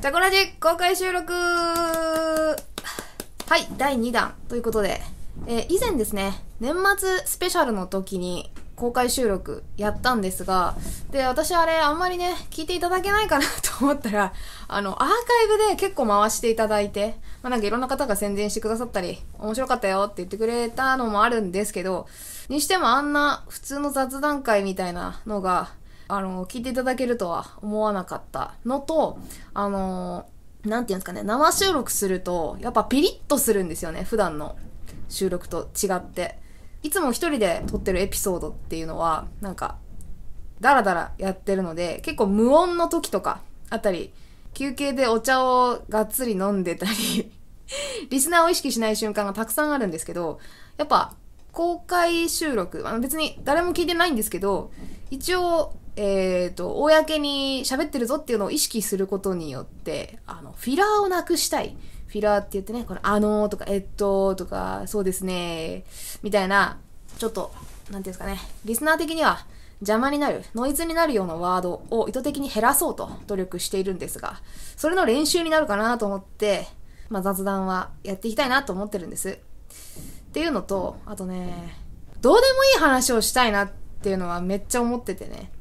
じゃこラジ公開収録はい、第2弾ということで、えー、以前ですね、年末スペシャルの時に公開収録やったんですが、で、私あれあんまりね、聞いていただけないかなと思ったら、あの、アーカイブで結構回していただいて、まあ、なんかいろんな方が宣伝してくださったり、面白かったよって言ってくれたのもあるんですけど、にしてもあんな普通の雑談会みたいなのが、あの、聞いていただけるとは思わなかったのと、あの、なんていうんですかね、生収録すると、やっぱピリッとするんですよね、普段の収録と違って。いつも一人で撮ってるエピソードっていうのは、なんか、ダラダラやってるので、結構無音の時とか、あたり、休憩でお茶をがっつり飲んでたり リスナーを意識しない瞬間がたくさんあるんですけど、やっぱ、公開収録、あの別に誰も聞いてないんですけど、一応、えっ、ー、と、公に喋ってるぞっていうのを意識することによって、あの、フィラーをなくしたい。フィラーって言ってね、この、あのーとか、えっと、とか、そうですね、みたいな、ちょっと、なんていうんですかね、リスナー的には邪魔になる、ノイズになるようなワードを意図的に減らそうと努力しているんですが、それの練習になるかなと思って、まあ、雑談はやっていきたいなと思ってるんです。っていうのと、あとね、どうでもいい話をしたいなっていうのはめっちゃ思っててね。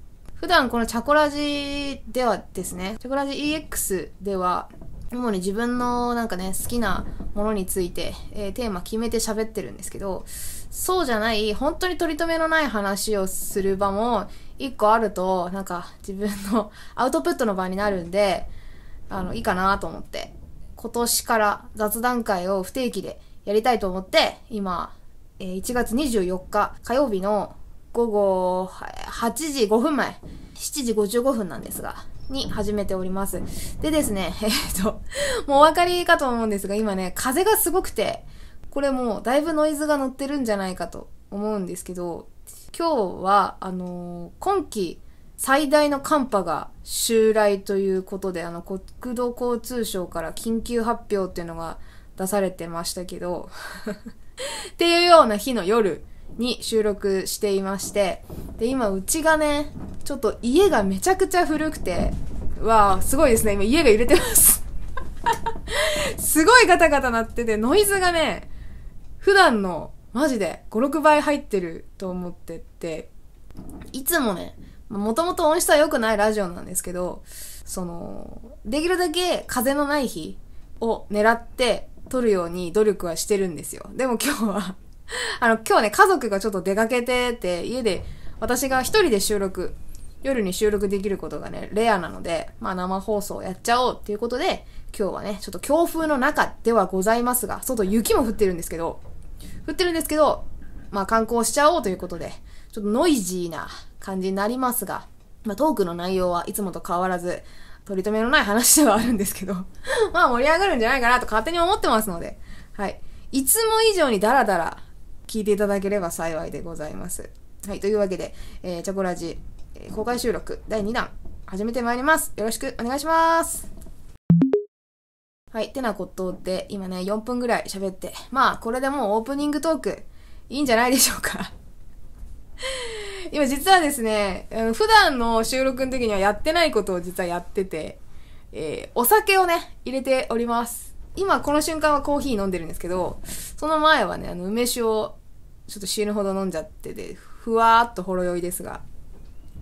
普段このチャコラジではですね、チャコラジ EX では、主に自分のなんかね、好きなものについて、えー、テーマ決めて喋ってるんですけど、そうじゃない、本当に取り留めのない話をする場も、一個あると、なんか自分の アウトプットの場になるんで、あの、いいかなと思って、今年から雑談会を不定期でやりたいと思って、今、えー、1月24日火曜日の午後8時5分前、7時55分なんですが、に始めております。でですね、えっと、もうお分かりかと思うんですが、今ね、風がすごくて、これもうだいぶノイズが乗ってるんじゃないかと思うんですけど、今日は、あの今季最大の寒波が襲来ということで、あの、国土交通省から緊急発表っていうのが出されてましたけど っていうような日の夜、に収録していまして、で、今、うちがね、ちょっと家がめちゃくちゃ古くて、わあ、すごいですね。今家が揺れてます すごいガタガタ鳴ってて、ノイズがね、普段のマジで5、6倍入ってると思ってて、いつもね、もともと音質は良くないラジオなんですけど、その、できるだけ風のない日を狙って撮るように努力はしてるんですよ。でも今日は あの、今日ね、家族がちょっと出かけてて、家で、私が一人で収録、夜に収録できることがね、レアなので、まあ生放送やっちゃおうっていうことで、今日はね、ちょっと強風の中ではございますが、外雪も降ってるんですけど、降ってるんですけど、まあ観光しちゃおうということで、ちょっとノイジーな感じになりますが、まあトークの内容はいつもと変わらず、取り留めのない話ではあるんですけど まあ盛り上がるんじゃないかなと勝手に思ってますので、はい。いつも以上にダラダラ聞いていただければ幸いでございます。はい、というわけで、えー、チョコラジ、えー、公開収録第2弾、始めてまいります。よろしくお願いします。はい、てなことで、今ね、4分ぐらい喋って、まあ、これでもうオープニングトーク、いいんじゃないでしょうか。今実はですね、普段の収録の時にはやってないことを実はやってて、えー、お酒をね、入れております。今この瞬間はコーヒー飲んでるんですけど、その前はね、あの、梅酒をちょっと死ぬほど飲んじゃってで、ふわーっとほろ酔いですが、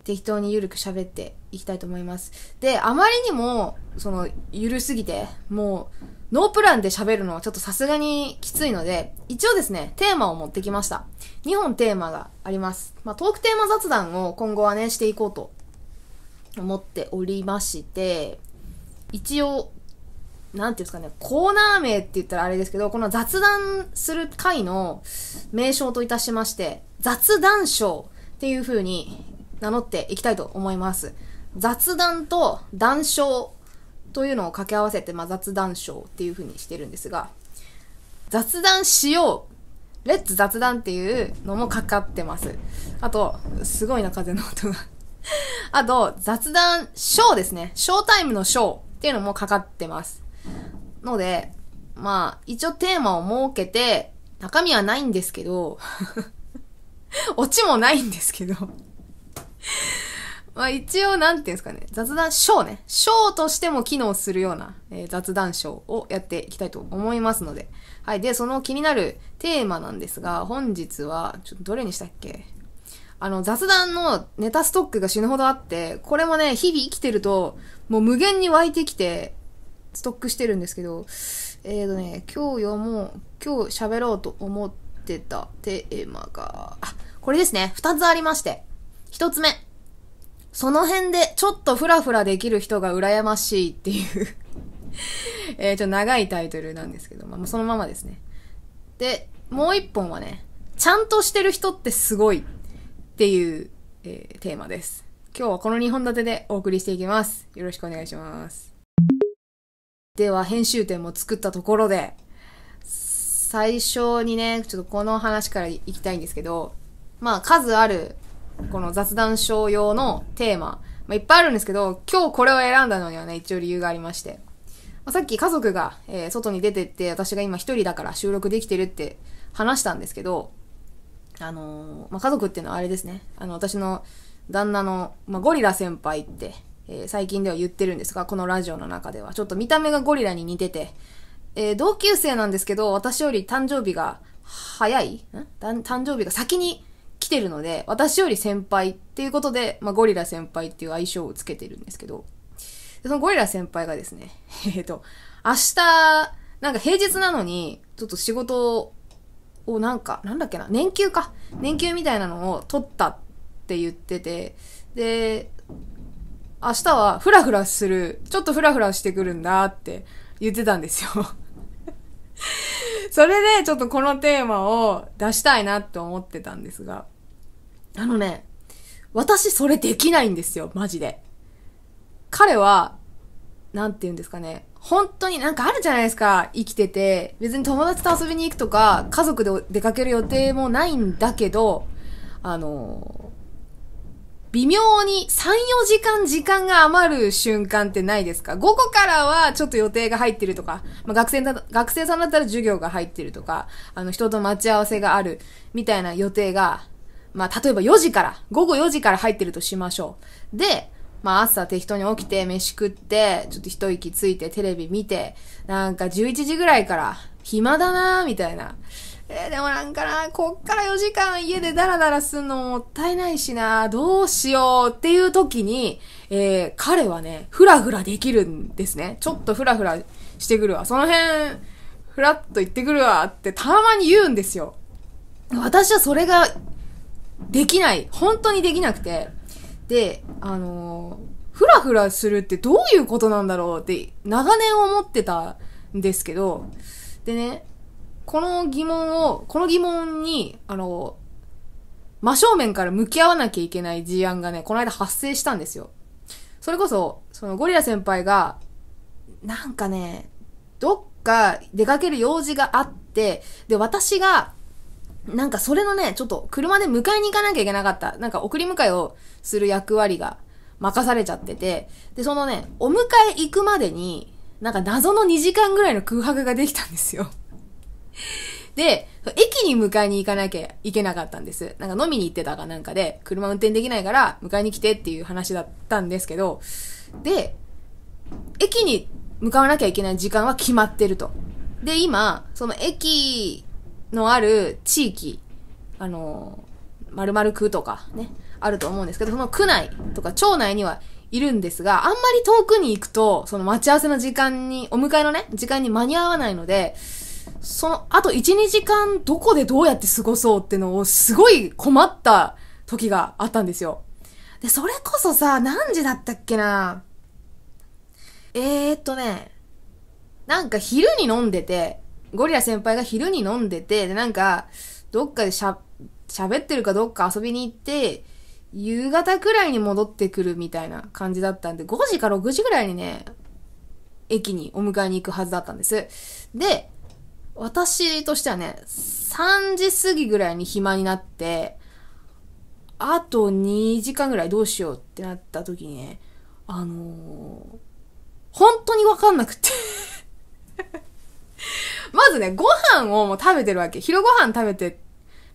適当にゆるく喋っていきたいと思います。で、あまりにも、その、ゆるすぎて、もう、ノープランで喋るのはちょっとさすがにきついので、一応ですね、テーマを持ってきました。2本テーマがあります。まあ、トークテーマ雑談を今後はね、していこうと思っておりまして、一応、なんていうんですかね、コーナー名って言ったらあれですけど、この雑談する回の名称といたしまして、雑談賞っていう風に名乗っていきたいと思います。雑談と談笑というのを掛け合わせて、まあ、雑談賞っていう風にしてるんですが、雑談しようレッツ雑談っていうのもかかってます。あと、すごいな、風の音が。あと、雑談ショーですね。ショータイムのショーっていうのもかかってます。ので、まあ、一応テーマを設けて、中身はないんですけど、オチもないんですけどまあ一応、なんていうんですかね、雑談ショーね。ショーとしても機能するような、えー、雑談ショーをやっていきたいと思いますので。はい。で、その気になるテーマなんですが、本日は、ちょっとどれにしたっけあの、雑談のネタストックが死ぬほどあって、これもね、日々生きてると、もう無限に湧いてきて、ストックしてるんですけど、えーとね、今日読もう、今日喋ろうと思ってたテーマが、あ、これですね。二つありまして。一つ目。その辺でちょっとフラフラできる人が羨ましいっていう えちょ、長いタイトルなんですけど、まあ、そのままですね。で、もう一本はね、ちゃんとしてる人ってすごいっていう、えー、テーマです。今日はこの2本立てでお送りしていきます。よろしくお願いします。では編集点も作ったところで、最初にね、ちょっとこの話からいきたいんですけど、まあ数ある、この雑談症用のテーマ、まあ、いっぱいあるんですけど、今日これを選んだのにはね、一応理由がありまして。まあ、さっき家族が、えー、外に出てって、私が今一人だから収録できてるって話したんですけど、あのー、まあ、家族っていうのはあれですね。あの、私の旦那の、まあ、ゴリラ先輩ってえー、最近では言ってるんですが、このラジオの中では。ちょっと見た目がゴリラに似てて、えー、同級生なんですけど、私より誕生日が早いん誕生日が先に来てるので、私より先輩っていうことで、まあ、ゴリラ先輩っていう愛称をつけてるんですけど、そのゴリラ先輩がですね、えっ、ー、と、明日、なんか平日なのに、ちょっと仕事をなんか、なんだっけな、年休か。年休みたいなのを取ったって言ってて、で、明日はフラフラする、ちょっとフラフラしてくるんだって言ってたんですよ それでちょっとこのテーマを出したいなって思ってたんですが、あのね、私それできないんですよ、マジで。彼は、なんて言うんですかね、本当になんかあるじゃないですか、生きてて。別に友達と遊びに行くとか、家族で出かける予定もないんだけど、あの、微妙に3、4時間時間が余る瞬間ってないですか午後からはちょっと予定が入ってるとか、まあ、学生学生さんだったら授業が入ってるとか、あの人と待ち合わせがあるみたいな予定が、まあ、例えば4時から、午後4時から入ってるとしましょう。で、まあ朝適当に起きて、飯食って、ちょっと一息ついて、テレビ見て、なんか11時ぐらいから、暇だなーみたいな。えー、でもなんかな、こっから4時間家でダラダラすんのもったいないしな、どうしようっていう時に、えー、彼はね、ふらふらできるんですね。ちょっとふらふらしてくるわ。その辺、ふらっと行ってくるわってたまに言うんですよ。私はそれができない。本当にできなくて。で、あのー、ふらふらするってどういうことなんだろうって長年思ってたんですけど、でね、この疑問を、この疑問に、あの、真正面から向き合わなきゃいけない事案がね、この間発生したんですよ。それこそ、そのゴリラ先輩が、なんかね、どっか出かける用事があって、で、私が、なんかそれのね、ちょっと車で迎えに行かなきゃいけなかった。なんか送り迎えをする役割が任されちゃってて、で、そのね、お迎え行くまでに、なんか謎の2時間ぐらいの空白ができたんですよ。で、駅に迎えに行かなきゃいけなかったんです。なんか飲みに行ってたかなんかで、車運転できないから迎えに来てっていう話だったんですけど、で、駅に向かわなきゃいけない時間は決まってると。で、今、その駅のある地域、あの、〇〇区とかね、あると思うんですけど、その区内とか町内にはいるんですが、あんまり遠くに行くと、その待ち合わせの時間に、お迎えのね、時間に間に合わないので、その、あと1、2時間どこでどうやって過ごそうってのをすごい困った時があったんですよ。で、それこそさ、何時だったっけなえー、っとね、なんか昼に飲んでて、ゴリラ先輩が昼に飲んでて、で、なんか、どっかでしゃ、喋ってるかどっか遊びに行って、夕方くらいに戻ってくるみたいな感じだったんで、5時か6時くらいにね、駅にお迎えに行くはずだったんです。で、私としてはね、3時過ぎぐらいに暇になって、あと2時間ぐらいどうしようってなった時にね、あのー、本当にわかんなくて まずね、ご飯をもう食べてるわけ。昼ご飯食べて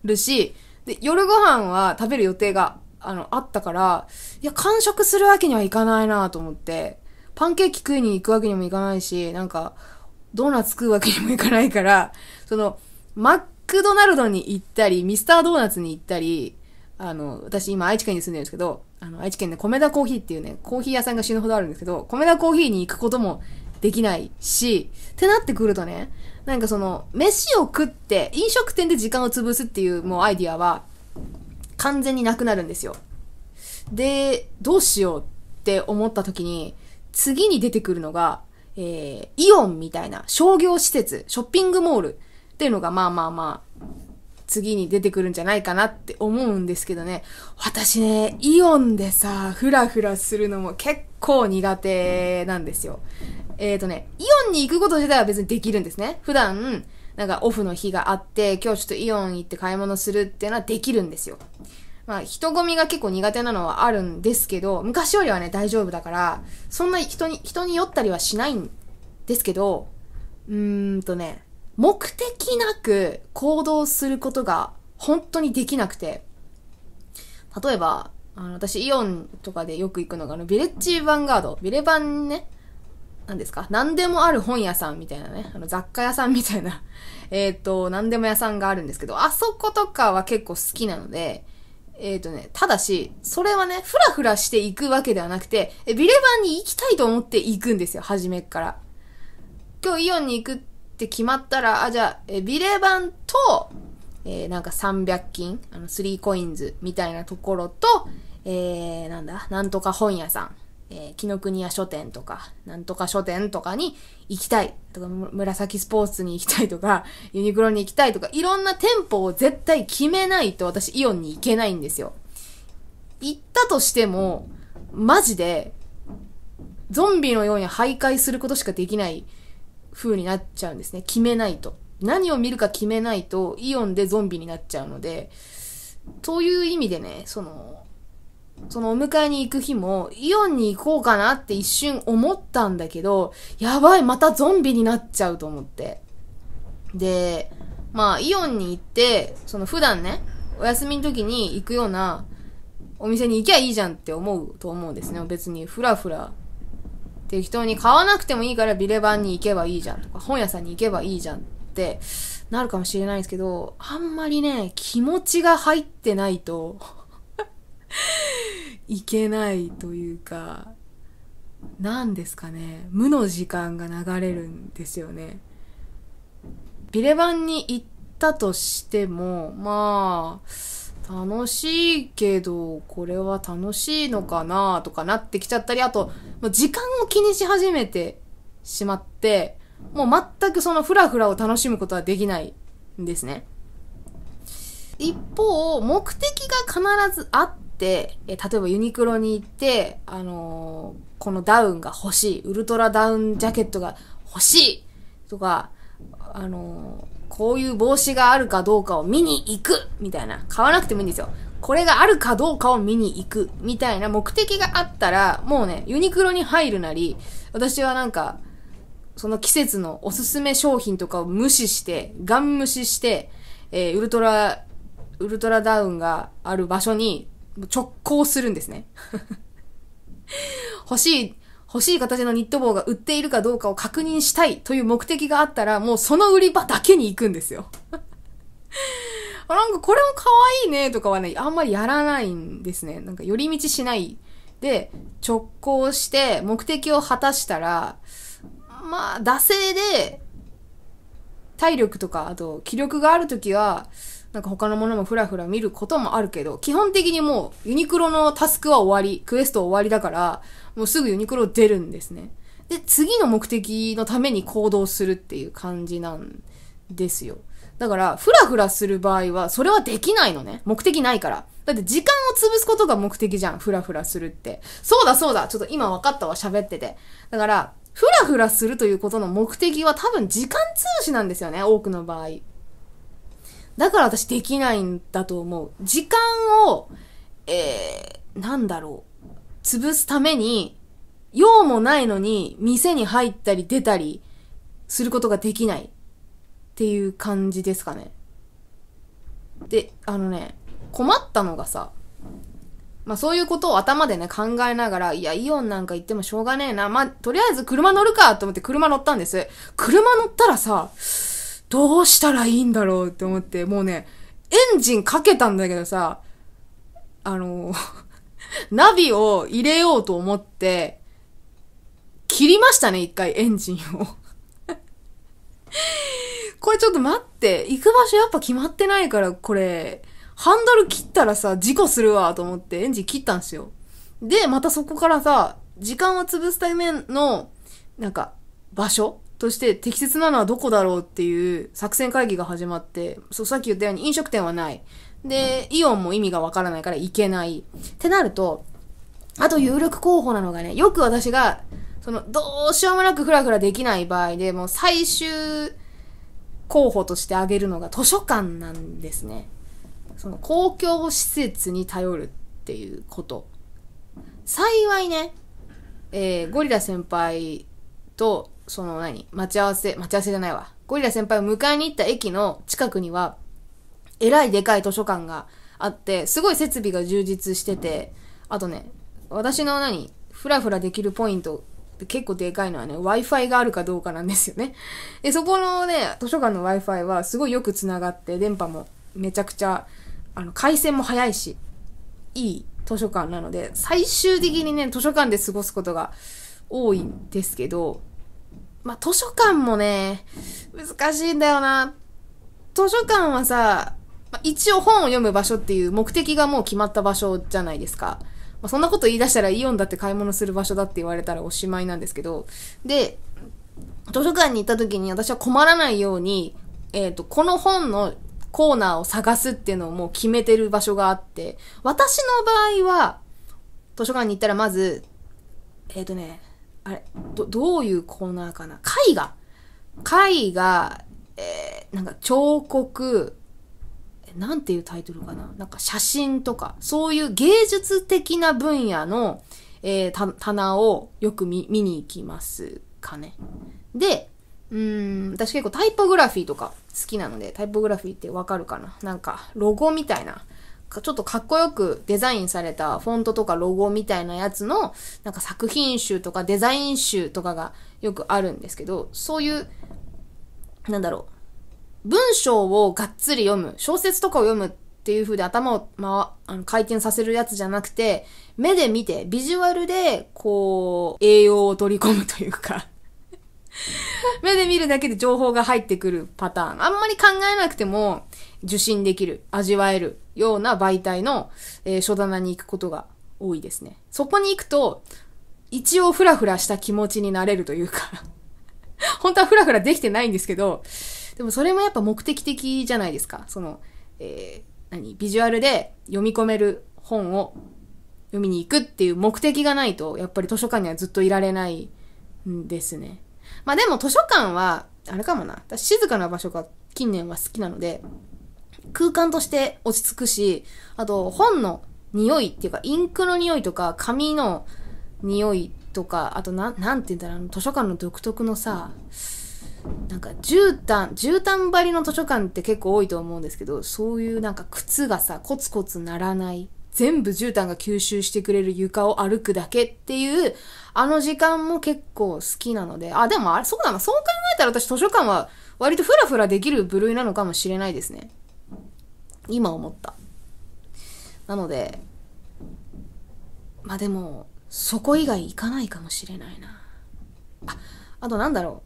るし、で、夜ご飯は食べる予定が、あの、あったから、いや、完食するわけにはいかないなと思って、パンケーキ食いに行くわけにもいかないし、なんか、ドーナツ食うわけにもいかないから、その、マックドナルドに行ったり、ミスタードーナツに行ったり、あの、私今愛知県に住んでるんですけど、あの、愛知県で米田コーヒーっていうね、コーヒー屋さんが死ぬほどあるんですけど、米田コーヒーに行くこともできないし、ってなってくるとね、なんかその、飯を食って、飲食店で時間を潰すっていうもうアイディアは、完全になくなるんですよ。で、どうしようって思った時に、次に出てくるのが、えー、イオンみたいな商業施設、ショッピングモールっていうのがまあまあまあ、次に出てくるんじゃないかなって思うんですけどね。私ね、イオンでさ、ふらふらするのも結構苦手なんですよ。えっ、ー、とね、イオンに行くこと自体は別にできるんですね。普段、なんかオフの日があって、今日ちょっとイオン行って買い物するっていうのはできるんですよ。まあ、人混みが結構苦手なのはあるんですけど、昔よりはね、大丈夫だから、そんな人に、人に酔ったりはしないんですけど、うーんとね、目的なく行動することが本当にできなくて、例えば、あの、私、イオンとかでよく行くのが、あの、ビレッジヴァンガード、ビレバンね、何ですか何でもある本屋さんみたいなね、あの雑貨屋さんみたいな えっと、何でも屋さんがあるんですけど、あそことかは結構好きなので、えっ、ー、とね、ただし、それはね、ふらふらしていくわけではなくて、ビレバンに行きたいと思って行くんですよ、初めから。今日イオンに行くって決まったら、あ、じゃあ、ビレバンと、えー、なんか300均、あの、3コインズみたいなところと、えー、なんだ、なんとか本屋さんえー、紀ノ国屋書店とか、なんとか書店とかに行きたい。とか、紫スポーツに行きたいとか、ユニクロに行きたいとか、いろんな店舗を絶対決めないと私イオンに行けないんですよ。行ったとしても、マジで、ゾンビのように徘徊することしかできない風になっちゃうんですね。決めないと。何を見るか決めないと、イオンでゾンビになっちゃうので、という意味でね、その、そのお迎えに行く日も、イオンに行こうかなって一瞬思ったんだけど、やばい、またゾンビになっちゃうと思って。で、まあ、イオンに行って、その普段ね、お休みの時に行くようなお店に行きゃいいじゃんって思うと思うんですね。別にふらふら適当に買わなくてもいいからビレバンに行けばいいじゃんとか、本屋さんに行けばいいじゃんってなるかもしれないんですけど、あんまりね、気持ちが入ってないと、いけないというか、何ですかね、無の時間が流れるんですよね。ビレ版に行ったとしても、まあ、楽しいけど、これは楽しいのかなとかなってきちゃったり、あと、時間を気にし始めてしまって、もう全くそのフラフラを楽しむことはできないんですね。一方、目的が必ずあっ、え例えばユニクロに行って、あのー、このダウンが欲しい、ウルトラダウンジャケットが欲しいとか、あのー、こういう帽子があるかどうかを見に行くみたいな。買わなくてもいいんですよ。これがあるかどうかを見に行くみたいな目的があったら、もうね、ユニクロに入るなり、私はなんか、その季節のおすすめ商品とかを無視して、ガン無視して、えー、ウルトラ、ウルトラダウンがある場所に直行するんですね。欲しい、欲しい形のニット帽が売っているかどうかを確認したいという目的があったら、もうその売り場だけに行くんですよ。なんかこれも可愛いねとかはね、あんまりやらないんですね。なんか寄り道しない。で、直行して目的を果たしたら、まあ、惰性で、体力とか、あと気力があるときは、なんか他のものもふらふら見ることもあるけど、基本的にもうユニクロのタスクは終わり、クエスト終わりだから、もうすぐユニクロ出るんですね。で、次の目的のために行動するっていう感じなんですよ。だから、ふらふらする場合は、それはできないのね。目的ないから。だって時間を潰すことが目的じゃん。ふらふらするって。そうだそうだちょっと今分かったわ、喋ってて。だから、ふらふらするということの目的は多分時間潰しなんですよね、多くの場合。だから私できないんだと思う。時間を、えー、なんだろう。潰すために、用もないのに、店に入ったり出たりすることができない。っていう感じですかね。で、あのね、困ったのがさ、まあそういうことを頭でね考えながら、いや、イオンなんか行ってもしょうがねえな。まあ、とりあえず車乗るかと思って車乗ったんです。車乗ったらさ、どうしたらいいんだろうって思って、もうね、エンジンかけたんだけどさ、あの、ナビを入れようと思って、切りましたね、一回エンジンを これちょっと待って、行く場所やっぱ決まってないから、これ、ハンドル切ったらさ、事故するわと思ってエンジン切ったんすよ。で、またそこからさ、時間を潰すための、なんか、場所として適切なのはどこだろうっていう作戦会議が始まって、そう、さっき言ったように飲食店はない。で、イオンも意味がわからないから行けない。ってなると、あと有力候補なのがね、よく私が、その、どうしようもなくふらふらできない場合で、もう最終候補として挙げるのが図書館なんですね。その公共施設に頼るっていうこと。幸いね、えー、ゴリラ先輩とその何待ち合わせ、待ち合わせじゃないわ。ゴリラ先輩を迎えに行った駅の近くには、えらいでかい図書館があって、すごい設備が充実してて、あとね、私の何ふらふらできるポイントって結構でかいのはね、Wi-Fi があるかどうかなんですよね。で、そこのね、図書館の Wi-Fi はすごいよく繋がって、電波もめちゃくちゃ、あの、回線も早いし、いい図書館なので、最終的にね、図書館で過ごすことが多いんですけど、まあ、図書館もね、難しいんだよな。図書館はさ、まあ、一応本を読む場所っていう目的がもう決まった場所じゃないですか。まあ、そんなこと言い出したらイオンだって買い物する場所だって言われたらおしまいなんですけど、で、図書館に行った時に私は困らないように、えっ、ー、と、この本のコーナーを探すっていうのをもう決めてる場所があって、私の場合は、図書館に行ったらまず、えっ、ー、とね、あれど、どういうコーナーかな絵画絵画、えー、なんか彫刻、なんていうタイトルかななんか写真とか、そういう芸術的な分野の、えー、棚をよく見見に行きますかね。で、うん、私結構タイポグラフィーとか好きなので、タイポグラフィーってわかるかななんか、ロゴみたいなちょっとかっこよくデザインされたフォントとかロゴみたいなやつの、なんか作品集とかデザイン集とかがよくあるんですけど、そういう、なんだろう、文章をがっつり読む、小説とかを読むっていう風で頭を、まあ、回転させるやつじゃなくて、目で見て、ビジュアルで、こう、栄養を取り込むというか 目で見るだけで情報が入ってくるパターン。あんまり考えなくても、受信できる、味わえるような媒体の、えー、書棚に行くことが多いですね。そこに行くと、一応フラフラした気持ちになれるというか 本当はフラフラできてないんですけど、でもそれもやっぱ目的的じゃないですか。その、えー、何、ビジュアルで読み込める本を読みに行くっていう目的がないと、やっぱり図書館にはずっといられないんですね。まあでも図書館は、あれかもな。静かな場所が近年は好きなので、空間として落ち着くし、あと本の匂いっていうか、インクの匂いとか、紙の匂いとか、あとな、なんて言ったら、あの図書館の独特のさ、なんか絨毯、絨毯張りの図書館って結構多いと思うんですけど、そういうなんか靴がさ、コツコツ鳴らない。全部絨毯が吸収してくれる床を歩くだけっていう、あの時間も結構好きなので、あ、でもあれ、そうだな、そう考えたら私図書館は割とフラフラできる部類なのかもしれないですね。今思ったなのでまあでもそこ以外行かないかもしれないなああとなんだろ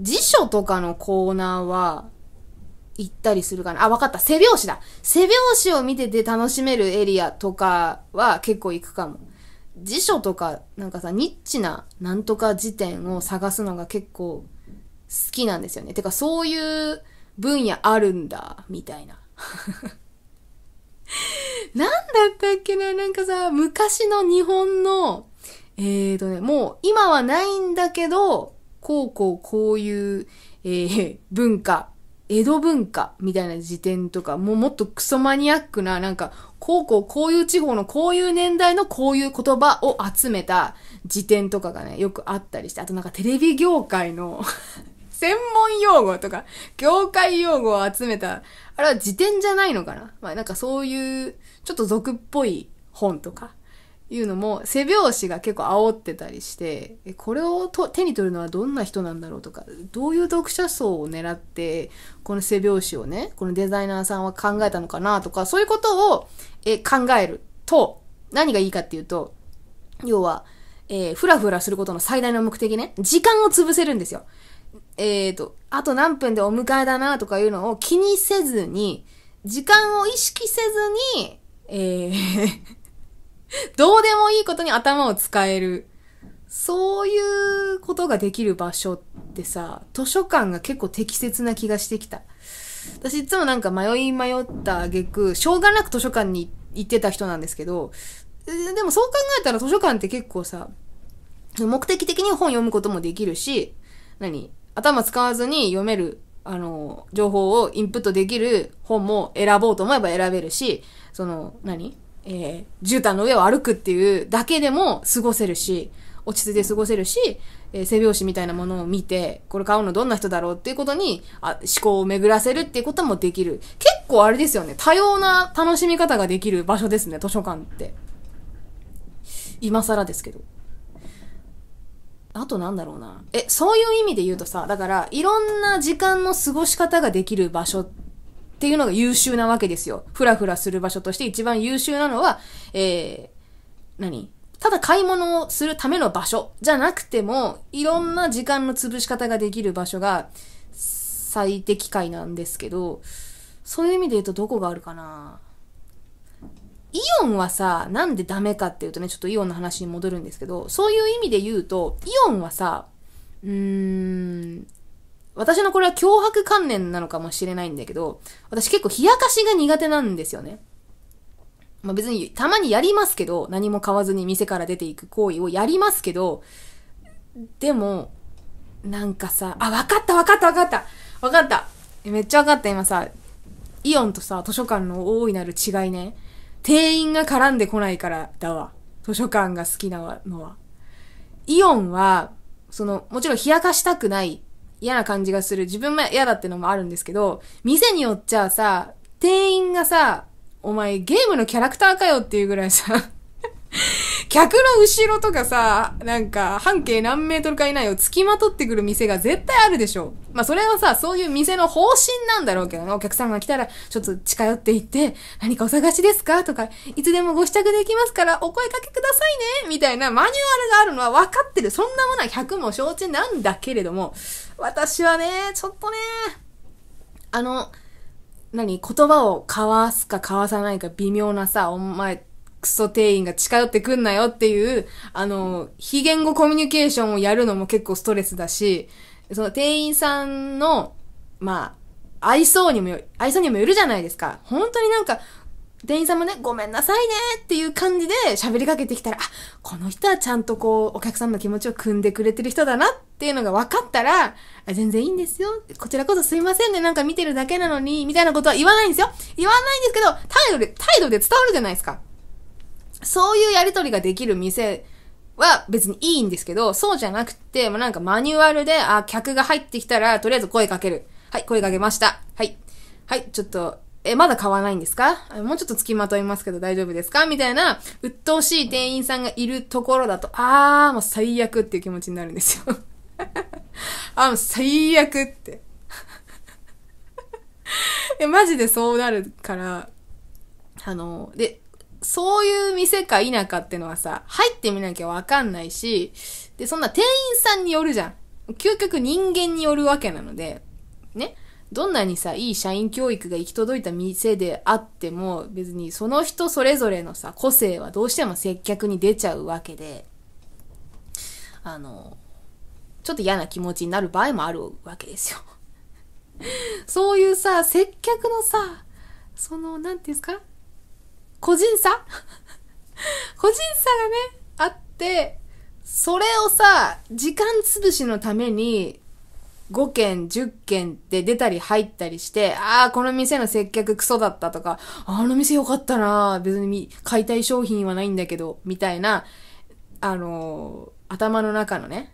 う辞書とかのコーナーは行ったりするかなあわかった背拍子だ背拍子を見てて楽しめるエリアとかは結構行くかも辞書とかなんかさニッチななんとか辞典を探すのが結構好きなんですよねてかそういう分野あるんだ、みたいな。なんだったっけななんかさ、昔の日本の、えーとね、もう今はないんだけど、こうこうこういう、えー、文化、江戸文化みたいな辞典とか、もうもっとクソマニアックな、なんか、こうこうこういう地方のこういう年代のこういう言葉を集めた辞典とかがね、よくあったりして、あとなんかテレビ業界の 専門用語とか、業界用語を集めた、あれは辞典じゃないのかなまあなんかそういう、ちょっと俗っぽい本とか、いうのも、背表紙が結構煽ってたりして、これを手に取るのはどんな人なんだろうとか、どういう読者層を狙って、この背表紙をね、このデザイナーさんは考えたのかなとか、そういうことをえ考えると、何がいいかっていうと、要は、えー、ふらふらすることの最大の目的ね、時間を潰せるんですよ。えっ、ー、と、あと何分でお迎えだなとかいうのを気にせずに、時間を意識せずに、えー どうでもいいことに頭を使える。そういうことができる場所ってさ、図書館が結構適切な気がしてきた。私いつもなんか迷い迷った挙句、しょうがなく図書館に行ってた人なんですけど、でもそう考えたら図書館って結構さ、目的的に本読むこともできるし、何頭使わずに読める、あの、情報をインプットできる本も選ぼうと思えば選べるし、その、何えー、絨毯の上を歩くっていうだけでも過ごせるし、落ち着いて過ごせるし、えー、背拍子みたいなものを見て、これ買うのどんな人だろうっていうことに、あ、思考を巡らせるっていうこともできる。結構あれですよね。多様な楽しみ方ができる場所ですね、図書館って。今更ですけど。あとなんだろうな。え、そういう意味で言うとさ、だから、いろんな時間の過ごし方ができる場所っていうのが優秀なわけですよ。ふらふらする場所として一番優秀なのは、えー、何ただ買い物をするための場所じゃなくても、いろんな時間の潰し方ができる場所が最適解なんですけど、そういう意味で言うとどこがあるかなイオンはさ、なんでダメかっていうとね、ちょっとイオンの話に戻るんですけど、そういう意味で言うと、イオンはさ、うーん、私のこれは脅迫観念なのかもしれないんだけど、私結構冷やかしが苦手なんですよね。まあ、別に、たまにやりますけど、何も買わずに店から出ていく行為をやりますけど、でも、なんかさ、あ、わかったわかったわかったわかっためっちゃわかった今さ、イオンとさ、図書館の大いなる違いね。店員が絡んでこないからだわ。図書館が好きなのは。イオンは、その、もちろん冷やかしたくない嫌な感じがする。自分も嫌だってのもあるんですけど、店によっちゃさ、店員がさ、お前ゲームのキャラクターかよっていうぐらいさ、客の後ろとかさ、なんか、半径何メートルか以内をつきまとってくる店が絶対あるでしょ。まあ、それはさ、そういう店の方針なんだろうけどね。お客さんが来たら、ちょっと近寄っていって、何かお探しですかとか、いつでもご試着できますから、お声かけくださいねみたいなマニュアルがあるのは分かってる。そんなものは100も承知なんだけれども、私はね、ちょっとね、あの、何言葉を交わすか交わさないか微妙なさ、お前、クソ店員が近寄ってくんなよっていう、あの、非言語コミュニケーションをやるのも結構ストレスだし、その店員さんの、まあ、愛想にもよ、愛想にもよるじゃないですか。本当になんか、店員さんもね、ごめんなさいねっていう感じで喋りかけてきたら、あ、この人はちゃんとこう、お客さんの気持ちを汲んでくれてる人だなっていうのが分かったら、あ全然いいんですよ。こちらこそすいませんね。なんか見てるだけなのに、みたいなことは言わないんですよ。言わないんですけど、態度で、態度で伝わるじゃないですか。そういうやりとりができる店は別にいいんですけど、そうじゃなくて、もうなんかマニュアルで、あ、客が入ってきたら、とりあえず声かける。はい、声かけました。はい。はい、ちょっと、え、まだ買わないんですかもうちょっと付きまといますけど大丈夫ですかみたいな、鬱陶しい店員さんがいるところだと、あー、もう最悪っていう気持ちになるんですよ。あ、もう最悪って。え、マジでそうなるから、あの、で、そういう店か否かってのはさ、入ってみなきゃわかんないし、で、そんな店員さんによるじゃん。究極人間によるわけなので、ね。どんなにさ、いい社員教育が行き届いた店であっても、別にその人それぞれのさ、個性はどうしても接客に出ちゃうわけで、あの、ちょっと嫌な気持ちになる場合もあるわけですよ。そういうさ、接客のさ、その、なんていうんですか個人差 個人差がね、あって、それをさ、時間潰しのために、5件、10件って出たり入ったりして、ああ、この店の接客クソだったとか、あの店良かったな別に買いたい商品はないんだけど、みたいな、あのー、頭の中のね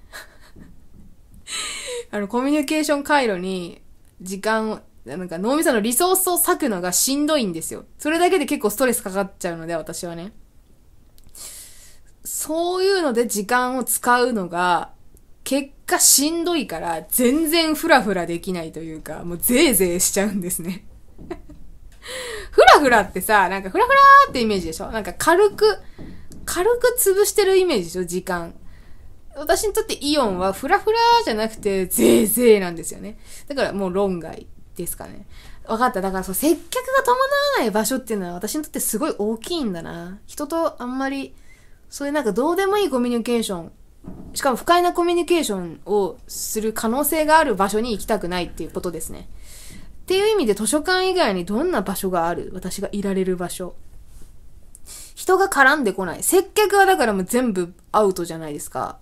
あの、コミュニケーション回路に時間なんか脳みそのリソースを割くのがしんどいんですよ。それだけで結構ストレスかかっちゃうので、私はね。そういうので時間を使うのが、結果しんどいから、全然フラフラできないというか、もうぜいぜいしちゃうんですね。フラフラってさ、なんかフラフラーってイメージでしょなんか軽く、軽く潰してるイメージでしょ時間。私にとってイオンはフラフラじゃなくて、ぜいぜいなんですよね。だからもう論外。ですかね。分かった。だからそう、接客が伴わない場所っていうのは私にとってすごい大きいんだな。人とあんまり、そういうなんかどうでもいいコミュニケーション、しかも不快なコミュニケーションをする可能性がある場所に行きたくないっていうことですね。っていう意味で図書館以外にどんな場所がある私がいられる場所。人が絡んでこない。接客はだからもう全部アウトじゃないですか。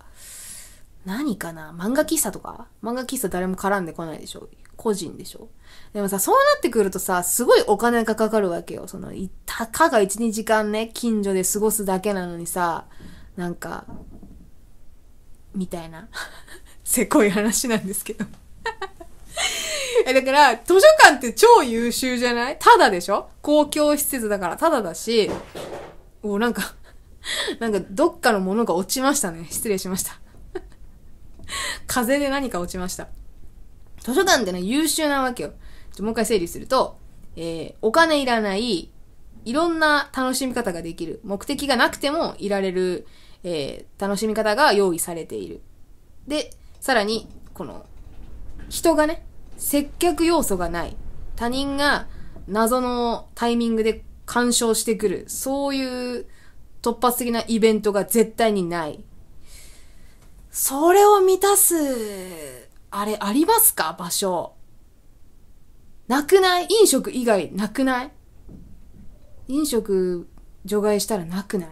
何かな漫画喫茶とか漫画喫茶誰も絡んでこないでしょ個人でしょでもさ、そうなってくるとさ、すごいお金がかかるわけよ。その、たかが1、2時間ね、近所で過ごすだけなのにさ、なんか、みたいな。せこい話なんですけど。え、だから、図書館って超優秀じゃないただでしょ公共施設だからただだし、お、なんか なんかどっかのものが落ちましたね。失礼しました風で何か落ちました。図書館ってのは優秀なわけよ。ちょもう一回整理すると、えー、お金いらない、いろんな楽しみ方ができる。目的がなくてもいられる、えー、楽しみ方が用意されている。で、さらに、この、人がね、接客要素がない。他人が謎のタイミングで干渉してくる。そういう突発的なイベントが絶対にない。それを満たすあれ、ありますか場所。なくない飲食以外なくない飲食除外したらなくない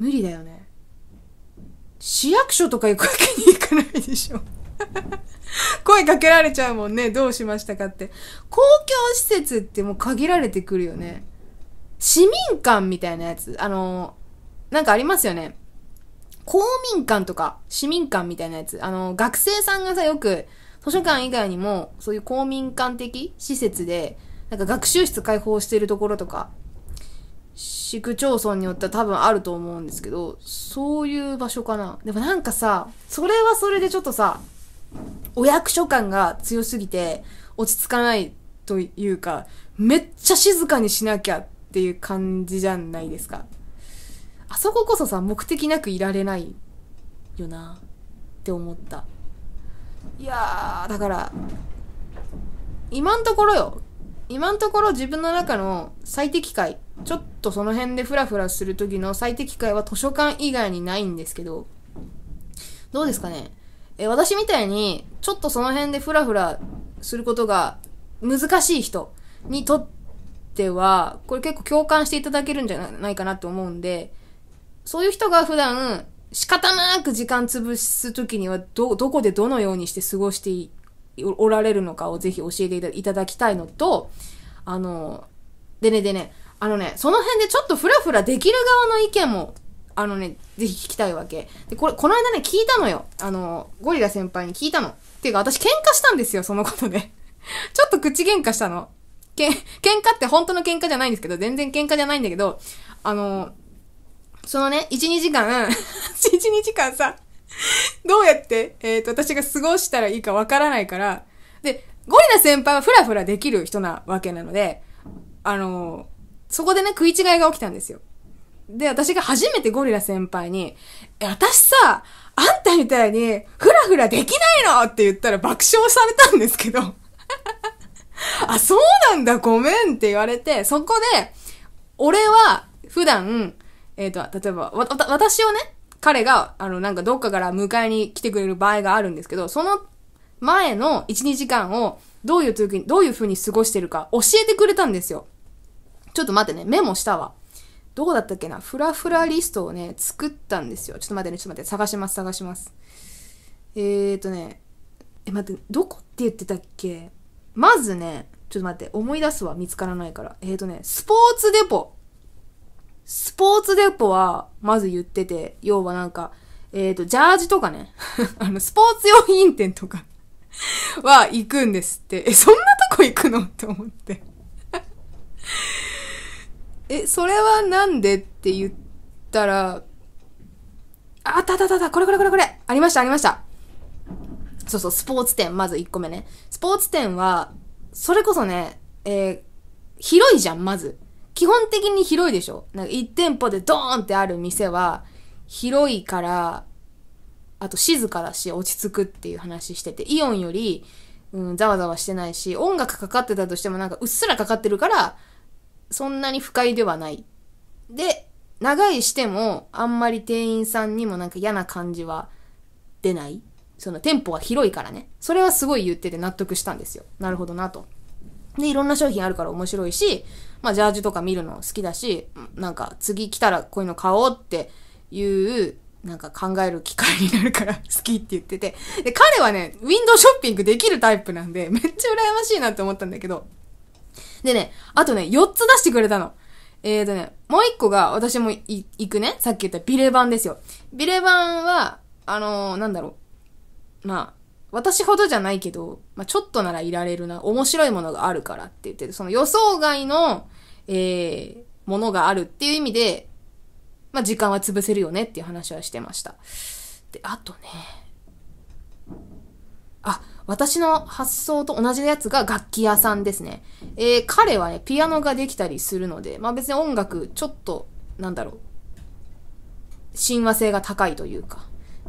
無理だよね。市役所とか行くわけにいかないでしょ。声かけられちゃうもんね。どうしましたかって。公共施設ってもう限られてくるよね。市民館みたいなやつ。あの、なんかありますよね。公民館とか市民館みたいなやつ、あの、学生さんがさ、よく図書館以外にも、そういう公民館的施設で、なんか学習室開放してるところとか、市区町村によっては多分あると思うんですけど、そういう場所かな。でもなんかさ、それはそれでちょっとさ、お役所感が強すぎて、落ち着かないというか、めっちゃ静かにしなきゃっていう感じじゃないですか。あそここそさ目的なくいられないよなって思ったいやーだから今んところよ今んところ自分の中の最適解ちょっとその辺でフラフラする時の最適解は図書館以外にないんですけどどうですかねえ私みたいにちょっとその辺でフラフラすることが難しい人にとってはこれ結構共感していただけるんじゃないかなって思うんでそういう人が普段、仕方なく時間潰すときには、ど、どこでどのようにして過ごしておられるのかをぜひ教えていただきたいのと、あの、でねでね、あのね、その辺でちょっとふらふらできる側の意見も、あのね、ぜひ聞きたいわけ。で、これ、この間ね、聞いたのよ。あの、ゴリラ先輩に聞いたの。っていうか、私喧嘩したんですよ、そのことで。ちょっと口喧嘩したの。けん、喧嘩って本当の喧嘩じゃないんですけど、全然喧嘩じゃないんだけど、あの、そのね、1、2時間、1、2時間さ、どうやって、えっ、ー、と、私が過ごしたらいいかわからないから、で、ゴリラ先輩はふらふらできる人なわけなので、あのー、そこでね、食い違いが起きたんですよ。で、私が初めてゴリラ先輩に、え、私さ、あんたみたいに、ふらふらできないのって言ったら爆笑されたんですけど あ、そうなんだ、ごめんって言われて、そこで、俺は普段、えっ、ー、と、例えば、わ、わ、私をね、彼が、あの、なんかどっかから迎えに来てくれる場合があるんですけど、その前の1、2時間をどういう時に、どういう風に過ごしてるか教えてくれたんですよ。ちょっと待ってね、メモしたわ。どこだったっけなフラフラリストをね、作ったんですよ。ちょっと待ってね、ちょっと待って、探します、探します。えーとね、え、待って、どこって言ってたっけまずね、ちょっと待って、思い出すわ、見つからないから。えーとね、スポーツデポスポーツデポは、まず言ってて、要はなんか、えっ、ー、と、ジャージとかね、あの、スポーツ用品店とか は行くんですって。え、そんなとこ行くのって思って え、それはなんでって言ったら、あったあったあった、これこれこれこれありましたありましたそうそう、スポーツ店、まず1個目ね。スポーツ店は、それこそね、えー、広いじゃん、まず。基本的に広いでしょなんか1店舗でドーンってある店は、広いから、あと静かだし落ち着くっていう話してて、イオンより、うん、ざわざわしてないし、音楽かかってたとしてもなんかうっすらかかってるから、そんなに不快ではない。で、長いしても、あんまり店員さんにもなんか嫌な感じは出ない。その店舗は広いからね。それはすごい言ってて納得したんですよ。なるほどなと。で、いろんな商品あるから面白いし、まあ、ジャージとか見るの好きだし、なんか次来たらこういうの買おうっていう、なんか考える機会になるから 好きって言ってて。で、彼はね、ウィンドウショッピングできるタイプなんで、めっちゃ羨ましいなって思ったんだけど。でね、あとね、4つ出してくれたの。えーとね、もう1個が私も行くね、さっき言ったビレ版ですよ。ビレ版は、あのー、なんだろう。まあ、私ほどじゃないけど、まあ、ちょっとならいられるな、面白いものがあるからって言って、その予想外の、えー、ものがあるっていう意味で、まあ、時間は潰せるよねっていう話はしてました。で、あとね、あ、私の発想と同じやつが楽器屋さんですね。えー、彼はね、ピアノができたりするので、まあ別に音楽、ちょっと、なんだろう、親和性が高いというか、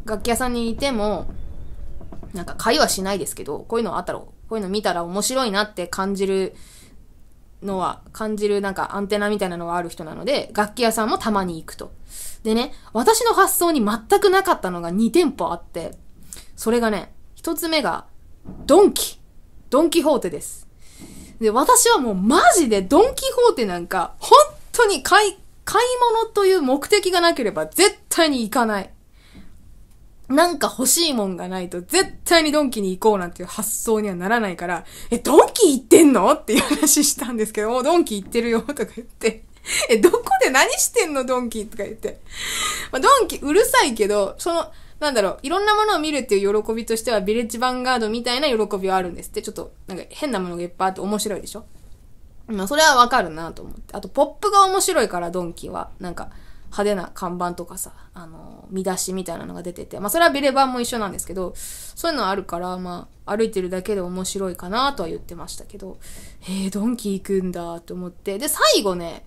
楽器屋さんにいても、なんか会話しないですけど、こういうのあったろ、う、こういうの見たら面白いなって感じるのは感じるなんかアンテナみたいなのがある人なので、楽器屋さんもたまに行くと。でね、私の発想に全くなかったのが2店舗あって、それがね、1つ目が、ドンキ。ドンキホーテです。で、私はもうマジでドンキホーテなんか、本当に買い、買い物という目的がなければ絶対に行かない。なんか欲しいもんがないと絶対にドンキに行こうなんていう発想にはならないから、え、ドンキ行ってんのっていう話したんですけども、ドンキ行ってるよとか言って、え、どこで何してんのドンキとか言って。まあ、ドンキうるさいけど、その、なんだろう、いろんなものを見るっていう喜びとしては、ビレッジヴァンガードみたいな喜びはあるんですって、ちょっと、なんか変なものがいっぱいあって面白いでしょまあ、それはわかるなと思って。あと、ポップが面白いから、ドンキは。なんか、派手な看板とかさ、あの、見出しみたいなのが出てて、まあそれはビレバも一緒なんですけど、そういうのあるから、まあ歩いてるだけで面白いかなとは言ってましたけど、えー、ドンキ行くんだと思って、で、最後ね、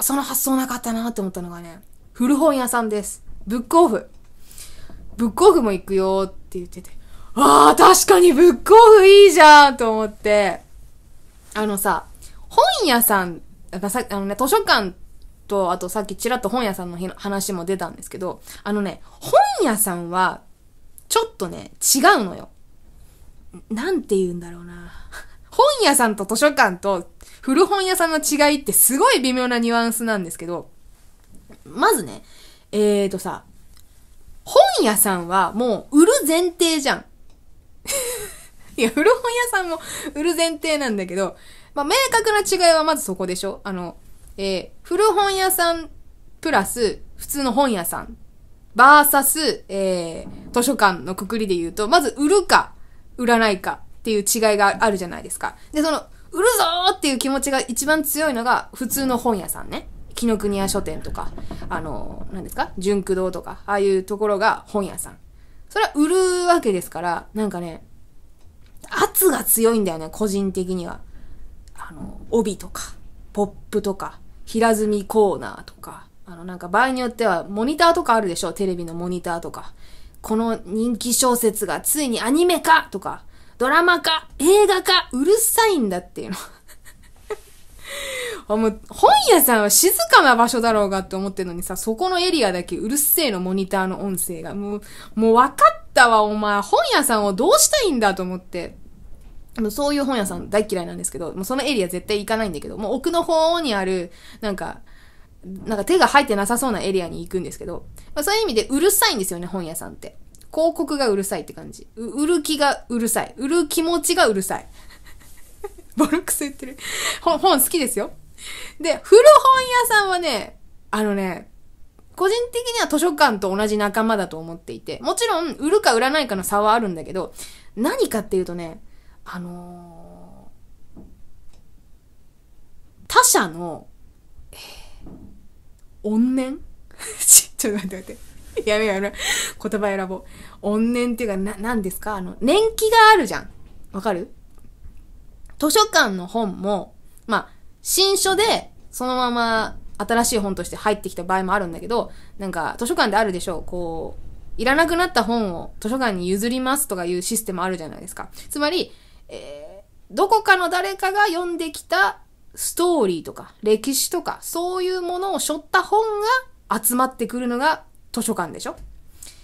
その発想なかったなって思ったのがね、古本屋さんです。ブックオフ。ブックオフも行くよって言ってて、ああ、確かにブックオフいいじゃんと思って、あのさ、本屋さん、あのね、図書館と、あとさっきちらっと本屋さんの話も出たんですけど、あのね、本屋さんは、ちょっとね、違うのよ。なんて言うんだろうな。本屋さんと図書館と古本屋さんの違いってすごい微妙なニュアンスなんですけど、まずね、えーとさ、本屋さんはもう売る前提じゃん。いや、古本屋さんも売る前提なんだけど、まあ、明確な違いはまずそこでしょあの、えー、古本屋さんプラス普通の本屋さん、バーサス、えー、図書館のくくりで言うと、まず売るか、売らないかっていう違いがあるじゃないですか。で、その、売るぞーっていう気持ちが一番強いのが普通の本屋さんね。紀の国屋書店とか、あの、何ですか純駆堂とか、ああいうところが本屋さん。それは売るわけですから、なんかね、圧が強いんだよね、個人的には。あの、帯とか。ポップとか、平積みコーナーとか、あのなんか場合によってはモニターとかあるでしょテレビのモニターとか。この人気小説がついにアニメ化とか、ドラマ化映画化うるさいんだっていうの。も う、本屋さんは静かな場所だろうがって思ってるのにさ、そこのエリアだけうるせえのモニターの音声が。もう、もう分かったわ、お前。本屋さんをどうしたいんだと思って。もうそういう本屋さん大嫌いなんですけど、もうそのエリア絶対行かないんだけど、もう奥の方にある、なんか、なんか手が入ってなさそうなエリアに行くんですけど、まあ、そういう意味でうるさいんですよね、本屋さんって。広告がうるさいって感じ。売る気がうるさい。売る気持ちがうるさい。ボルクス言ってる。本、本好きですよ。で、古本屋さんはね、あのね、個人的には図書館と同じ仲間だと思っていて、もちろん売るか売らないかの差はあるんだけど、何かっていうとね、あのー、他者の、えー、怨念 ちょっと待って待って。やめやめ。言葉選ぼう。怨念っていうか、な、何ですかあの、年季があるじゃん。わかる図書館の本も、まあ、新書で、そのまま新しい本として入ってきた場合もあるんだけど、なんか、図書館であるでしょう。こう、いらなくなった本を図書館に譲りますとかいうシステムあるじゃないですか。つまり、えー、どこかの誰かが読んできたストーリーとか歴史とかそういうものを背負った本が集まってくるのが図書館でしょ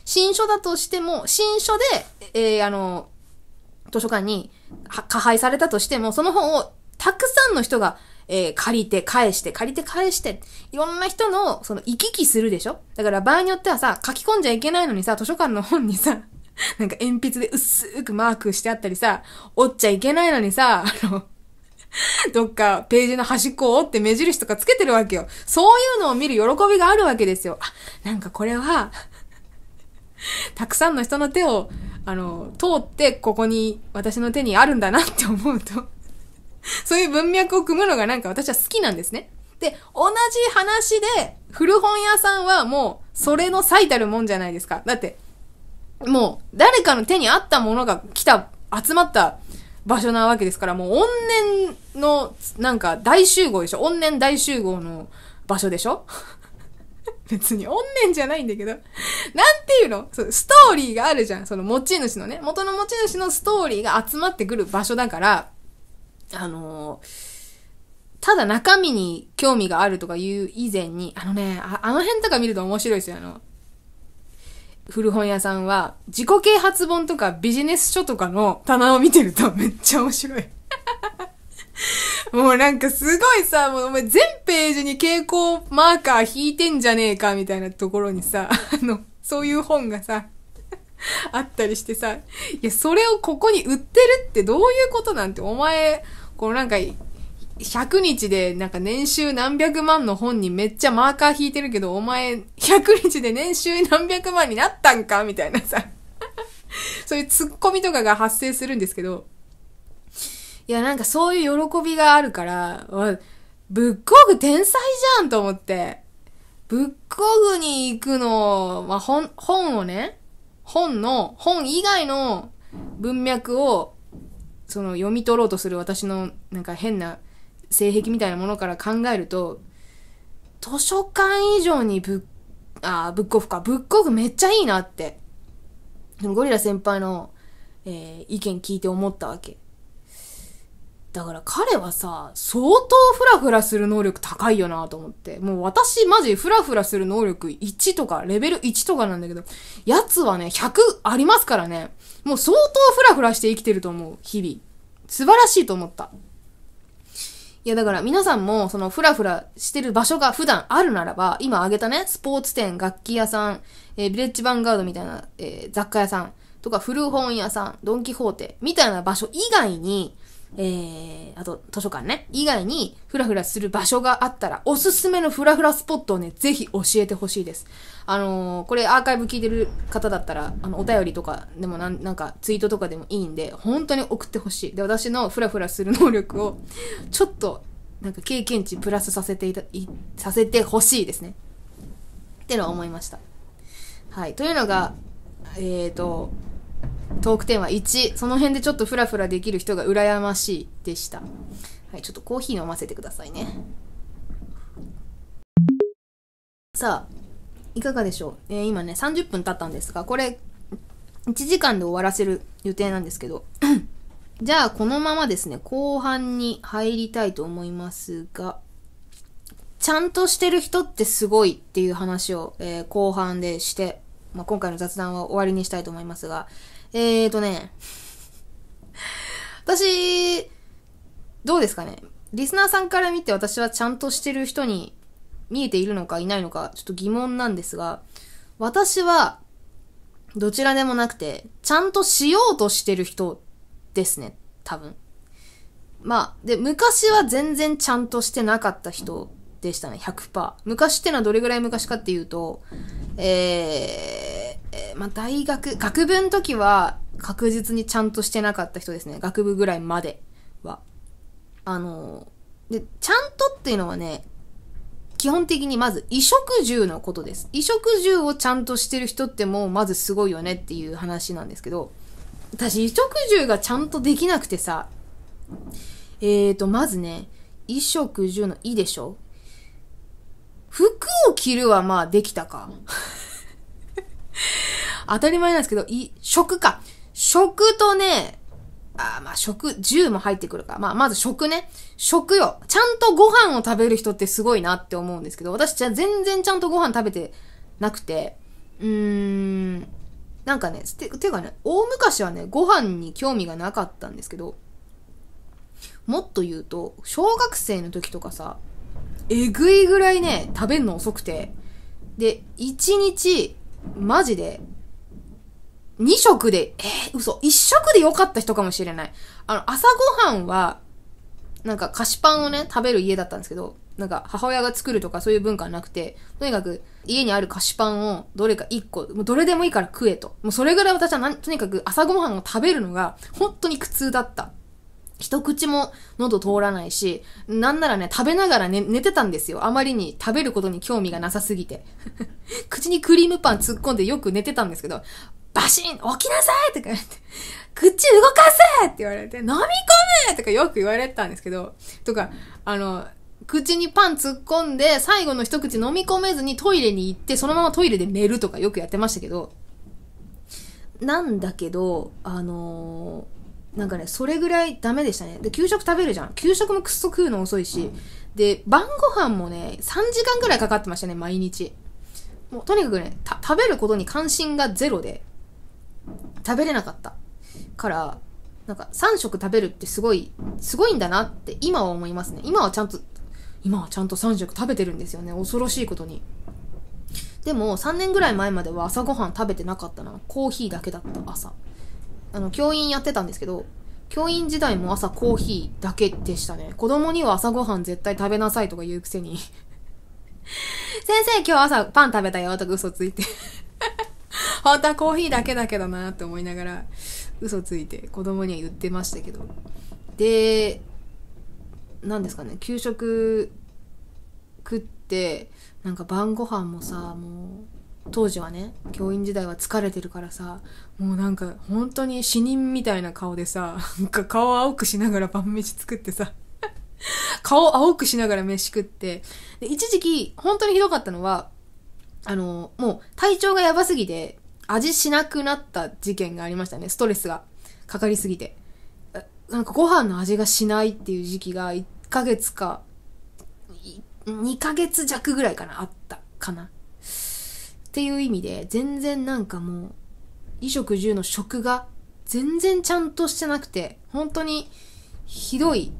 新書だとしても、新書で、えー、あの、図書館に加配されたとしても、その本をたくさんの人が、えー、借りて返して、借りて返して、いろんな人の、その、行き来するでしょだから場合によってはさ、書き込んじゃいけないのにさ、図書館の本にさ、なんか鉛筆で薄くマークしてあったりさ、折っちゃいけないのにさ、あの、どっかページの端っこを折って目印とかつけてるわけよ。そういうのを見る喜びがあるわけですよ。あ、なんかこれは たくさんの人の手を、あの、通ってここに私の手にあるんだなって思うとそういう文脈を組むのがなんか私は好きなんですね。で、同じ話で、古本屋さんはもう、それの最たるもんじゃないですか。だって、もう、誰かの手にあったものが来た、集まった場所なわけですから、もう、怨念の、なんか、大集合でしょ怨念大集合の場所でしょ 別に怨念じゃないんだけどなんていうのそストーリーがあるじゃん。その持ち主のね、元の持ち主のストーリーが集まってくる場所だから、あのー、ただ中身に興味があるとか言う以前に、あのね、ああの辺とか見ると面白いですよ。あの、古本屋さんは、自己啓発本とかビジネス書とかの棚を見てるとめっちゃ面白い もうなんかすごいさ、もうお前全ページに蛍光マーカー引いてんじゃねえかみたいなところにさ、あの、そういう本がさ、あったりしてさ、いや、それをここに売ってるってどういうことなんて、お前、このなんか、100日でなんか年収何百万の本にめっちゃマーカー引いてるけど、お前100日で年収何百万になったんかみたいなさ そういう突っ込みとかが発生するんですけど、いやなんかそういう喜びがあるから、ブッこオ天才じゃんと思って。ブッこオに行くの、まあ、本、本をね、本の、本以外の文脈を、その読み取ろうとする私のなんか変な性癖みたいなものから考えると、図書館以上にぶっ、あ、ブックオフか。ブックオフめっちゃいいなって。ゴリラ先輩の、えー、意見聞いて思ったわけ。だから彼はさ、相当フラフラする能力高いよなと思って。もう私マジフラフラする能力1とか、レベル1とかなんだけど、やつはね、100ありますからね。もう相当フラフラして生きてると思う、日々。素晴らしいと思った。いやだから皆さんもそのふらふらしてる場所が普段あるならば、今挙げたね、スポーツ店、楽器屋さん、えー、ビレッジヴァンガードみたいな、えー、雑貨屋さんとか古本屋さん、ドンキホーテみたいな場所以外に、えー、あと図書館ね、以外にフラフラする場所があったら、おすすめのフラフラスポットをね、ぜひ教えてほしいです。あのー、これアーカイブ聞いてる方だったら、あの、お便りとかでもなん、なんかツイートとかでもいいんで、本当に送ってほしい。で、私のフラフラする能力を、ちょっと、なんか経験値プラスさせていた、いさせてほしいですね。ってのは思いました。はい。というのが、えー、と、トークテーマ1、その辺でちょっとフラフラできる人が羨ましいでした。はい、ちょっとコーヒー飲ませてくださいね。さあ、いかがでしょう、えー、今ね、30分経ったんですが、これ、1時間で終わらせる予定なんですけど、じゃあ、このままですね、後半に入りたいと思いますが、ちゃんとしてる人ってすごいっていう話を、えー、後半でして、まあ、今回の雑談は終わりにしたいと思いますが、えーとね、私、どうですかね。リスナーさんから見て私はちゃんとしてる人に見えているのかいないのか、ちょっと疑問なんですが、私は、どちらでもなくて、ちゃんとしようとしてる人ですね、多分。まあ、で、昔は全然ちゃんとしてなかった人でしたね、100%。昔ってのはどれぐらい昔かっていうと、えー、まあ、大学、学部の時は確実にちゃんとしてなかった人ですね。学部ぐらいまでは。あの、で、ちゃんとっていうのはね、基本的にまず衣食住のことです。衣食住をちゃんとしてる人ってもうまずすごいよねっていう話なんですけど、私衣食住がちゃんとできなくてさ、えーと、まずね、衣食住のいいでしょ服を着るはまあできたか。当たり前なんですけど、い、食か。食とね、あまあ食、10も入ってくるか。まあまず食ね。食よ。ちゃんとご飯を食べる人ってすごいなって思うんですけど、私じゃ全然ちゃんとご飯食べてなくて、うーん、なんかね、て、てかね、大昔はね、ご飯に興味がなかったんですけど、もっと言うと、小学生の時とかさ、えぐいぐらいね、食べんの遅くて、で、1日、マジで、2食で、えー、嘘、1食で良かった人かもしれない。あの、朝ごはんは、なんか菓子パンをね、食べる家だったんですけど、なんか母親が作るとかそういう文化なくて、とにかく家にある菓子パンをどれか1個、もうどれでもいいから食えと。もうそれぐらい私はとにかく朝ごはんを食べるのが本当に苦痛だった。一口も喉通らないし、なんならね、食べながら、ね、寝てたんですよ。あまりに食べることに興味がなさすぎて。口にクリームパン突っ込んでよく寝てたんですけど、バシン起きなさいとか言って、口動かせって言われて、飲み込むとかよく言われてたんですけど、とか、あの、口にパン突っ込んで、最後の一口飲み込めずにトイレに行って、そのままトイレで寝るとかよくやってましたけど、なんだけど、あのーなんかね、それぐらいダメでしたね。で、給食食べるじゃん。給食もくっそ食うの遅いし、で、晩ご飯もね、3時間ぐらいかかってましたね、毎日。もうとにかくね、食べることに関心がゼロで、食べれなかった。から、なんか3食食べるってすごい、すごいんだなって今は思いますね。今はちゃんと、今はちゃんと3食食べてるんですよね。恐ろしいことに。でも3年ぐらい前までは朝ごはん食べてなかったな。コーヒーだけだった、朝。あの、教員やってたんですけど、教員時代も朝コーヒーだけでしたね。子供には朝ごはん絶対食べなさいとか言うくせに 先生今日朝パン食べたよとか嘘ついて 本当はコーヒーだけだけどなって思いながら嘘ついて子供には言ってましたけど。で、何ですかね、給食食って、なんか晩ご飯もさ、もう、当時はね教員時代は疲れてるからさもうなんか本当に死人みたいな顔でさなんか顔青くしながら晩飯作ってさ顔青くしながら飯食ってで一時期本当にひどかったのはあのもう体調がやばすぎて味しなくなった事件がありましたねストレスがかかりすぎてなんかご飯の味がしないっていう時期が1ヶ月か2ヶ月弱ぐらいかなあったかなっていう意味で全然なんかもう衣食住の食が全然ちゃんとしてなくて本当にひどい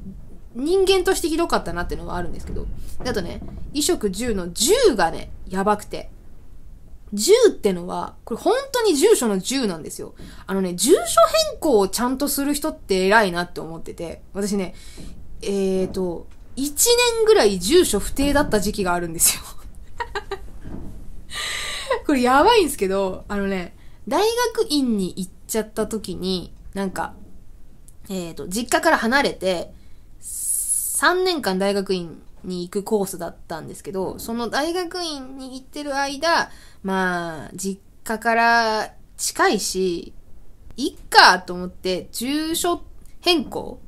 人間としてひどかったなっていうのはあるんですけどあとね衣食住の10がねやばくて10ってのは、これ本当に住所の10なんですよ。あのね、住所変更をちゃんとする人って偉いなって思ってて、私ね、えーと、1年ぐらい住所不定だった時期があるんですよ。これやばいんですけど、あのね、大学院に行っちゃった時に、なんか、えっ、ー、と、実家から離れて、3年間大学院に行くコースだったんですけど、その大学院に行ってる間、まあ、実家から近いし、いっかと思って、住所変更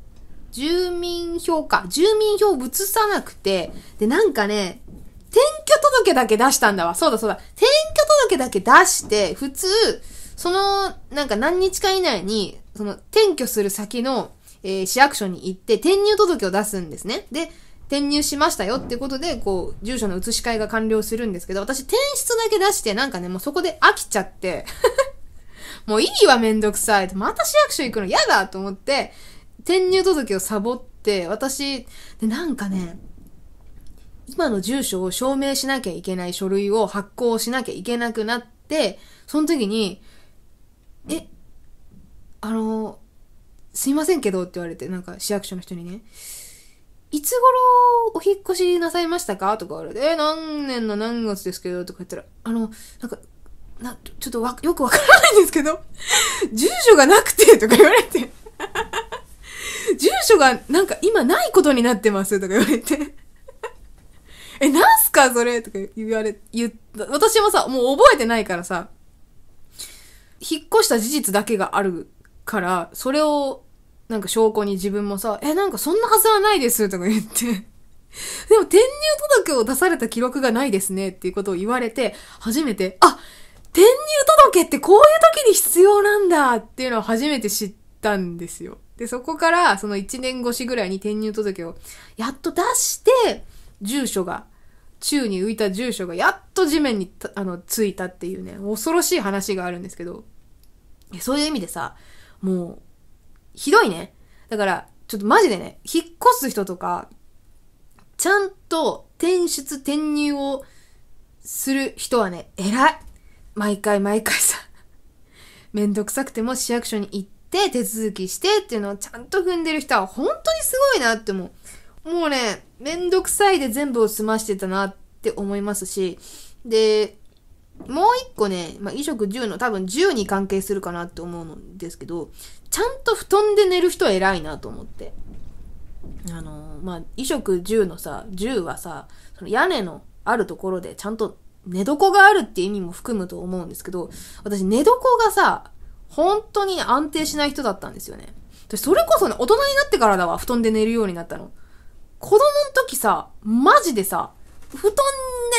住民票か。住民票を移さなくて、で、なんかね、転居届だけ出したんだわ。そうだそうだ。転届だけ出して、普通、その、なんか何日か以内に、その、転居する先の、えー、市役所に行って、転入届を出すんですね。で、転入しましたよってことで、こう、住所の移し替えが完了するんですけど、私転出だけ出して、なんかね、もうそこで飽きちゃって もういいわ、めんどくさい。また市役所行くの嫌だと思って、転入届をサボって、私、で、なんかね、今の住所を証明しなきゃいけない書類を発行しなきゃいけなくなって、その時に、え、あの、すいませんけどって言われて、なんか市役所の人にね、いつ頃お引越しなさいましたかとか言われて、え、何年の何月ですけどとか言ったら、あの、なんか、な、ちょっとわ、よくわからないんですけど、住所がなくてとか言われて住所がなんか今ないことになってますとか言われてえ、なんすかそれとか言われ、言った。私もさ、もう覚えてないからさ、引っ越した事実だけがあるから、それを、なんか証拠に自分もさ、え、なんかそんなはずはないですとか言って。でも転入届を出された記録がないですねっていうことを言われて、初めて、あ転入届ってこういう時に必要なんだっていうのを初めて知ったんですよ。で、そこからその1年越しぐらいに転入届をやっと出して、住所が宙に浮いた住所がやっと地面にあのついたっていうね、恐ろしい話があるんですけど、そういう意味でさ、もう、ひどいね。だから、ちょっとマジでね、引っ越す人とか、ちゃんと転出転入をする人はね、偉い毎回毎回さ、めんどくさくても市役所に行って手続きしてっていうのをちゃんと踏んでる人は本当にすごいなって思う。もうね、めんどくさいで全部を済ましてたなって思いますし、で、もう一個ね、まあ、衣食住の多分10に関係するかなって思うんですけど、ちゃんと布団で寝る人は偉いなと思って。あのまあ、衣食住のさ、10はさ、その屋根のあるところでちゃんと寝床があるって意味も含むと思うんですけど、私寝床がさ、本当に安定しない人だったんですよね。私それこそね、大人になってからだわ、布団で寝るようになったの。子供の時さ、マジでさ、布団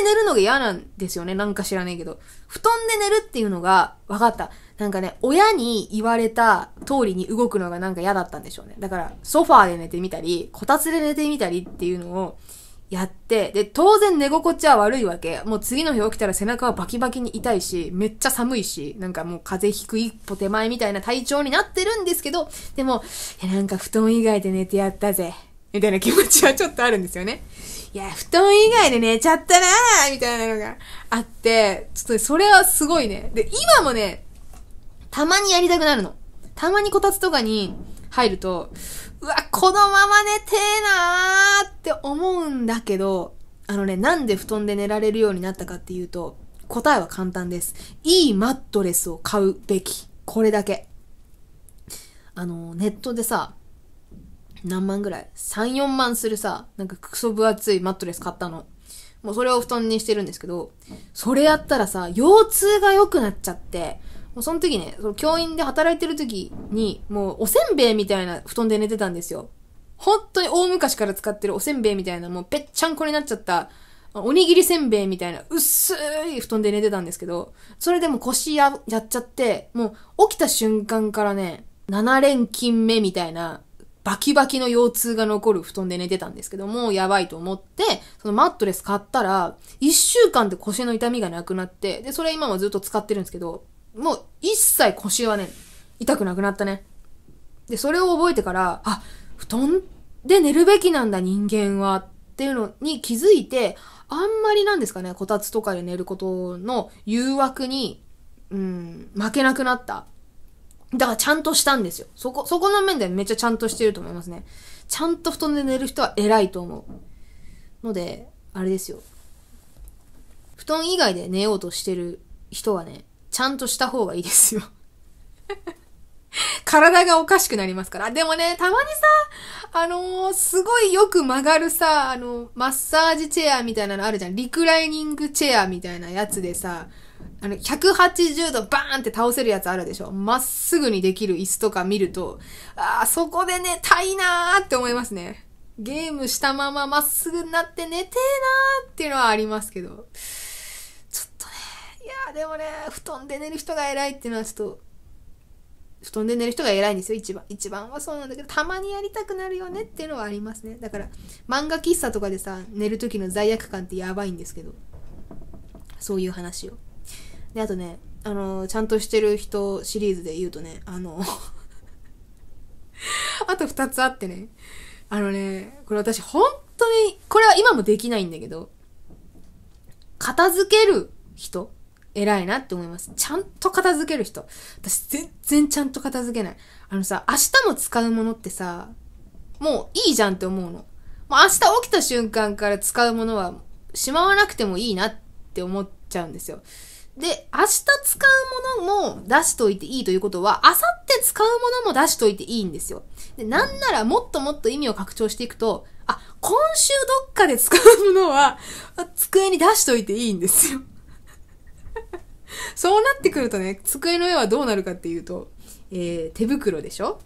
で寝るのが嫌なんですよね。なんか知らねえけど。布団で寝るっていうのが分かった。なんかね、親に言われた通りに動くのがなんか嫌だったんでしょうね。だから、ソファーで寝てみたり、こたつで寝てみたりっていうのをやって、で、当然寝心地は悪いわけ。もう次の日起きたら背中はバキバキに痛いし、めっちゃ寒いし、なんかもう風邪ひく一歩手前みたいな体調になってるんですけど、でも、いやなんか布団以外で寝てやったぜ。みたいな気持ちはちょっとあるんですよね。いや、布団以外で寝ちゃったなーみたいなのがあって、ちょっとそれはすごいね。で、今もね、たまにやりたくなるの。たまにこたつとかに入ると、うわ、このまま寝てーなーって思うんだけど、あのね、なんで布団で寝られるようになったかっていうと、答えは簡単です。いいマットレスを買うべき。これだけ。あの、ネットでさ、何万ぐらい ?3、4万するさ、なんかクソ分厚いマットレス買ったの。もうそれを布団にしてるんですけど、それやったらさ、腰痛が良くなっちゃって、もうその時ね、その教員で働いてる時に、もうおせんべいみたいな布団で寝てたんですよ。本当に大昔から使ってるおせんべいみたいな、もうぺっちゃんこになっちゃった、おにぎりせんべいみたいな薄い布団で寝てたんですけど、それでも腰ややっちゃって、もう起きた瞬間からね、7連勤目みたいなバキバキの腰痛が残る布団で寝てたんですけども、やばいと思って、そのマットレス買ったら、一週間で腰の痛みがなくなって、で、それ今もずっと使ってるんですけど、もう一切腰はね、痛くなくなったね。で、それを覚えてから、あ、布団で寝るべきなんだ人間はっていうのに気づいて、あんまりなんですかね、こたつとかで寝ることの誘惑に、うん、負けなくなった。だからちゃんとしたんですよ。そこ、そこの面でめっちゃちゃんとしてると思いますね。ちゃんと布団で寝る人は偉いと思う。ので、あれですよ。布団以外で寝ようとしてる人はね、ちゃんとした方がいいですよ。体がおかしくなりますから。でもね、たまにさ、あのー、すごいよく曲がるさ、あのマッサージチェアみたいなのあるじゃん。リクライニングチェアみたいなやつでさ、あの、180度バーンって倒せるやつあるでしょまっすぐにできる椅子とか見ると、ああ、そこで寝たいなーって思いますね。ゲームしたまままっすぐになって寝てーなーっていうのはありますけど。ちょっとね、いやでもね、布団で寝る人が偉いっていうのはちょっと、布団で寝る人が偉いんですよ、一番。一番はそうなんだけど、たまにやりたくなるよねっていうのはありますね。だから、漫画喫茶とかでさ、寝る時の罪悪感ってやばいんですけど。そういう話を。で、あとね、あの、ちゃんとしてる人シリーズで言うとね、あの あと二つあってね、あのね、これ私本当に、これは今もできないんだけど、片付ける人偉いなって思います。ちゃんと片付ける人。私全然ちゃんと片付けない。あのさ、明日も使うものってさ、もういいじゃんって思うの。もう明日起きた瞬間から使うものはしまわなくてもいいなって思っちゃうんですよ。で、明日使うものも出しといていいということは、明後日使うものも出しといていいんですよ。で、なんならもっともっと意味を拡張していくと、あ、今週どっかで使うものは、机に出しといていいんですよ。そうなってくるとね、机の上はどうなるかっていうと、えー、手袋でしょ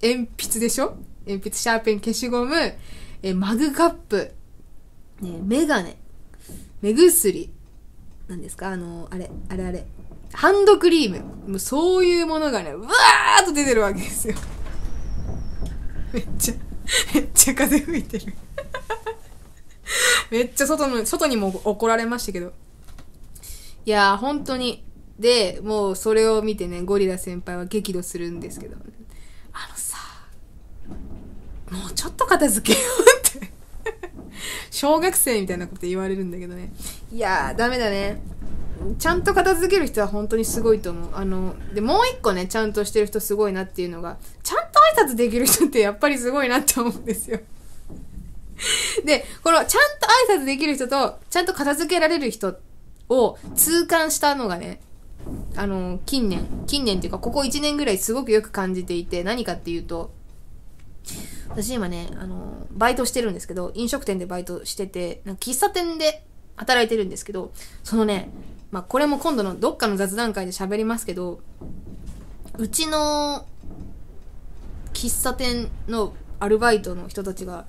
鉛筆でしょ鉛筆、シャーペン、消しゴム、えー、マグカップ、ね、メガネ、目薬、何ですかあの、あれ、あれあれ。ハンドクリーム。もうそういうものがね、うわーっと出てるわけですよ。めっちゃ、めっちゃ風吹いてる めっちゃ外の、外にも怒られましたけど。いやー、本当に。で、もうそれを見てね、ゴリラ先輩は激怒するんですけど、あのさ、もうちょっと片付けようって小学生みたいなこと言われるんだけどね。いやー、ダメだね。ちゃんと片付ける人は本当にすごいと思う。あの、で、もう一個ね、ちゃんとしてる人すごいなっていうのが、ちゃんと挨拶できる人ってやっぱりすごいなって思うんですよ。で、この、ちゃんと挨拶できる人と、ちゃんと片付けられる人を痛感したのがね、あの、近年、近年っていうか、ここ1年ぐらいすごくよく感じていて、何かっていうと、私今ね、あの、バイトしてるんですけど、飲食店でバイトしてて、なんか喫茶店で働いてるんですけど、そのね、まあ、これも今度のどっかの雑談会で喋りますけど、うちの喫茶店のアルバイトの人たちが、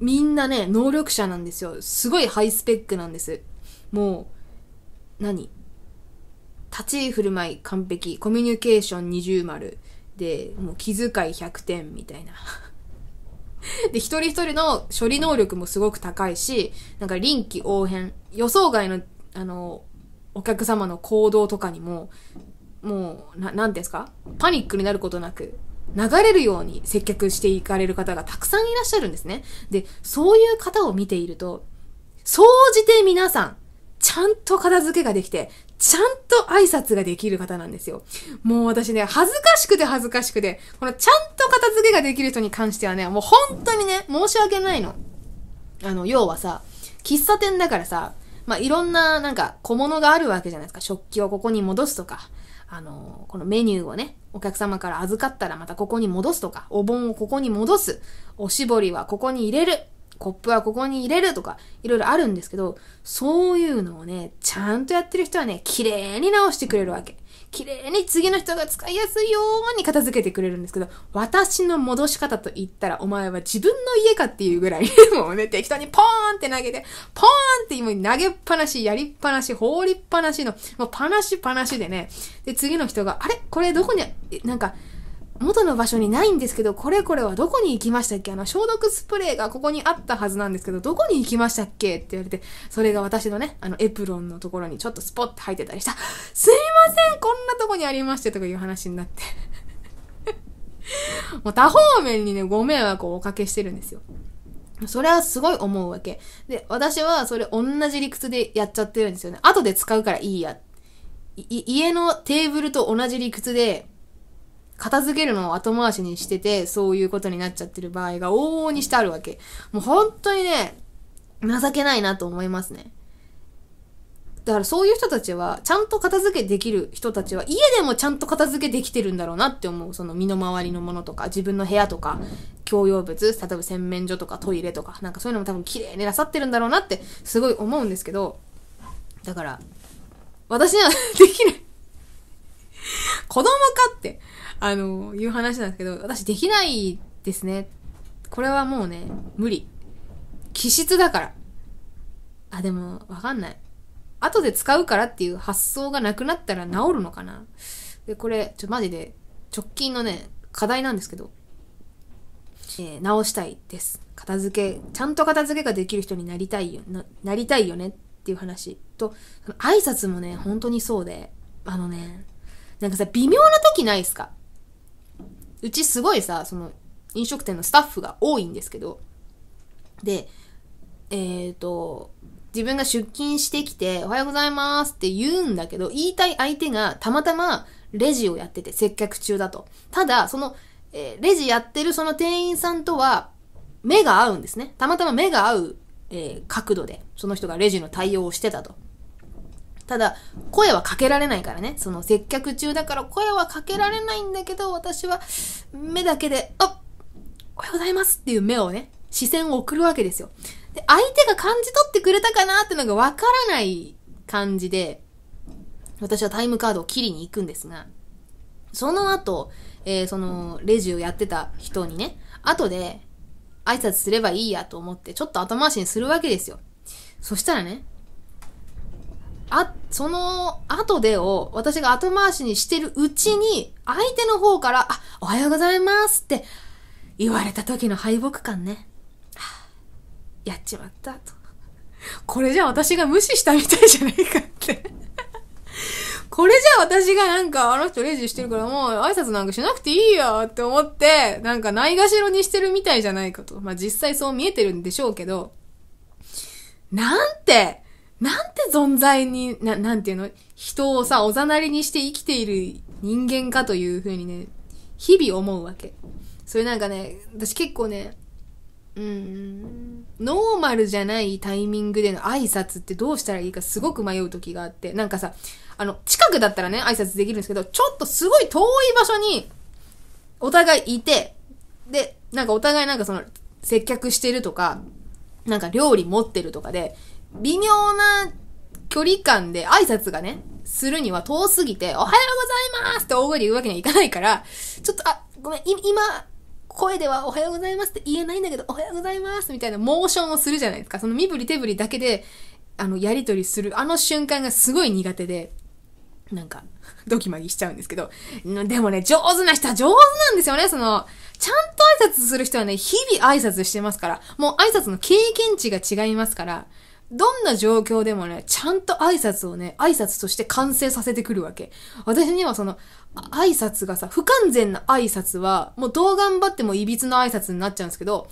みんなね、能力者なんですよ。すごいハイスペックなんです。もう、何立ち居振る舞い完璧、コミュニケーション二重丸で、もう気遣い100点みたいな。で、一人一人の処理能力もすごく高いし、なんか臨機応変、予想外の、あの、お客様の行動とかにも、もう、な、なんですかパニックになることなく、流れるように接客していかれる方がたくさんいらっしゃるんですね。で、そういう方を見ていると、総じて皆さん、ちゃんと片付けができて、ちゃんと挨拶ができる方なんですよ。もう私ね、恥ずかしくて恥ずかしくて、このちゃんと片付けができる人に関してはね、もう本当にね、申し訳ないの。あの、要はさ、喫茶店だからさ、まあ、いろんな、なんか、小物があるわけじゃないですか。食器をここに戻すとか、あのー、このメニューをね、お客様から預かったらまたここに戻すとか、お盆をここに戻す、おしぼりはここに入れる、コップはここに入れるとか、いろいろあるんですけど、そういうのをね、ちゃんとやってる人はね、綺麗に直してくれるわけ。綺麗に次の人が使いやすいように片付けてくれるんですけど、私の戻し方と言ったら、お前は自分の家かっていうぐらい、もうね、適当にポーンって投げて、ポーンって今投げっぱなし、やりっぱなし、放りっぱなしの、もうパナシパナシでね、で、次の人が、あれこれどこに、なんか、元の場所にないんですけど、これこれはどこに行きましたっけあの、消毒スプレーがここにあったはずなんですけど、どこに行きましたっけって言われて、それが私のね、あの、エプロンのところにちょっとスポッて入ってたりした。すいませんこんなとこにありましてとかいう話になって もう多方面にね、ご迷惑をおかけしてるんですよ。それはすごい思うわけ。で、私はそれ同じ理屈でやっちゃってるんですよね。後で使うからいいや。い家のテーブルと同じ理屈で、片付けるのを後回しにしてて、そういうことになっちゃってる場合が往々にしてあるわけ。もう本当にね、情けないなと思いますね。だからそういう人たちは、ちゃんと片付けできる人たちは、家でもちゃんと片付けできてるんだろうなって思う。その身の回りのものとか、自分の部屋とか、共用物、例えば洗面所とかトイレとか、なんかそういうのも多分綺麗になさってるんだろうなって、すごい思うんですけど、だから、私には できない子供かって、あの、いう話なんですけど、私できないですね。これはもうね、無理。気質だから。あ、でも、わかんない。後で使うからっていう発想がなくなったら治るのかな。で、これ、ちょ、マジで、直近のね、課題なんですけど、えー、直したいです。片付け、ちゃんと片付けができる人になりたいよ、ななりたいよねっていう話と、挨拶もね、本当にそうで、あのね、なんかさ、微妙な時ないっすかうちすごいさ、その、飲食店のスタッフが多いんですけど、で、えっ、ー、と、自分が出勤してきて、おはようございますって言うんだけど、言いたい相手がたまたまレジをやってて、接客中だと。ただ、その、えー、レジやってるその店員さんとは、目が合うんですね。たまたま目が合う、えー、角度で、その人がレジの対応をしてたと。ただ、声はかけられないからね。その接客中だから声はかけられないんだけど、私は目だけで、あおはようございますっていう目をね、視線を送るわけですよ。で、相手が感じ取ってくれたかなってのがわからない感じで、私はタイムカードを切りに行くんですが、その後、えー、その、レジをやってた人にね、後で、挨拶すればいいやと思って、ちょっと後回しにするわけですよ。そしたらね、あ、その後でを私が後回しにしてるうちに、相手の方から、あ、おはようございますって言われた時の敗北感ね。はやっちまったと。これじゃあ私が無視したみたいじゃないかってこれじゃあ私がなんか、あの人レジしてるからもう挨拶なんかしなくていいよって思って、なんかないがしろにしてるみたいじゃないかと。まあ、実際そう見えてるんでしょうけど、なんて、なんて存在に、な、なんていうの人をさ、おざなりにして生きている人間かというふうにね、日々思うわけ。それなんかね、私結構ね、うん、ノーマルじゃないタイミングでの挨拶ってどうしたらいいかすごく迷う時があって、なんかさ、あの、近くだったらね、挨拶できるんですけど、ちょっとすごい遠い場所に、お互いいて、で、なんかお互いなんかその、接客してるとか、なんか料理持ってるとかで、微妙な距離感で挨拶がね、するには遠すぎて、おはようございますって大声で言うわけにはいかないから、ちょっと、あ、ごめん、今、声ではおはようございますって言えないんだけど、おはようございますみたいなモーションをするじゃないですか。その身振り手振りだけで、あの、やりとりする、あの瞬間がすごい苦手で、なんか、ドキマギしちゃうんですけど。でもね、上手な人は上手なんですよね、その、ちゃんと挨拶する人はね、日々挨拶してますから、もう挨拶の経験値が違いますから、どんな状況でもね、ちゃんと挨拶をね、挨拶として完成させてくるわけ。私にはその、挨拶がさ、不完全な挨拶は、もうどう頑張っても歪な挨拶になっちゃうんですけど、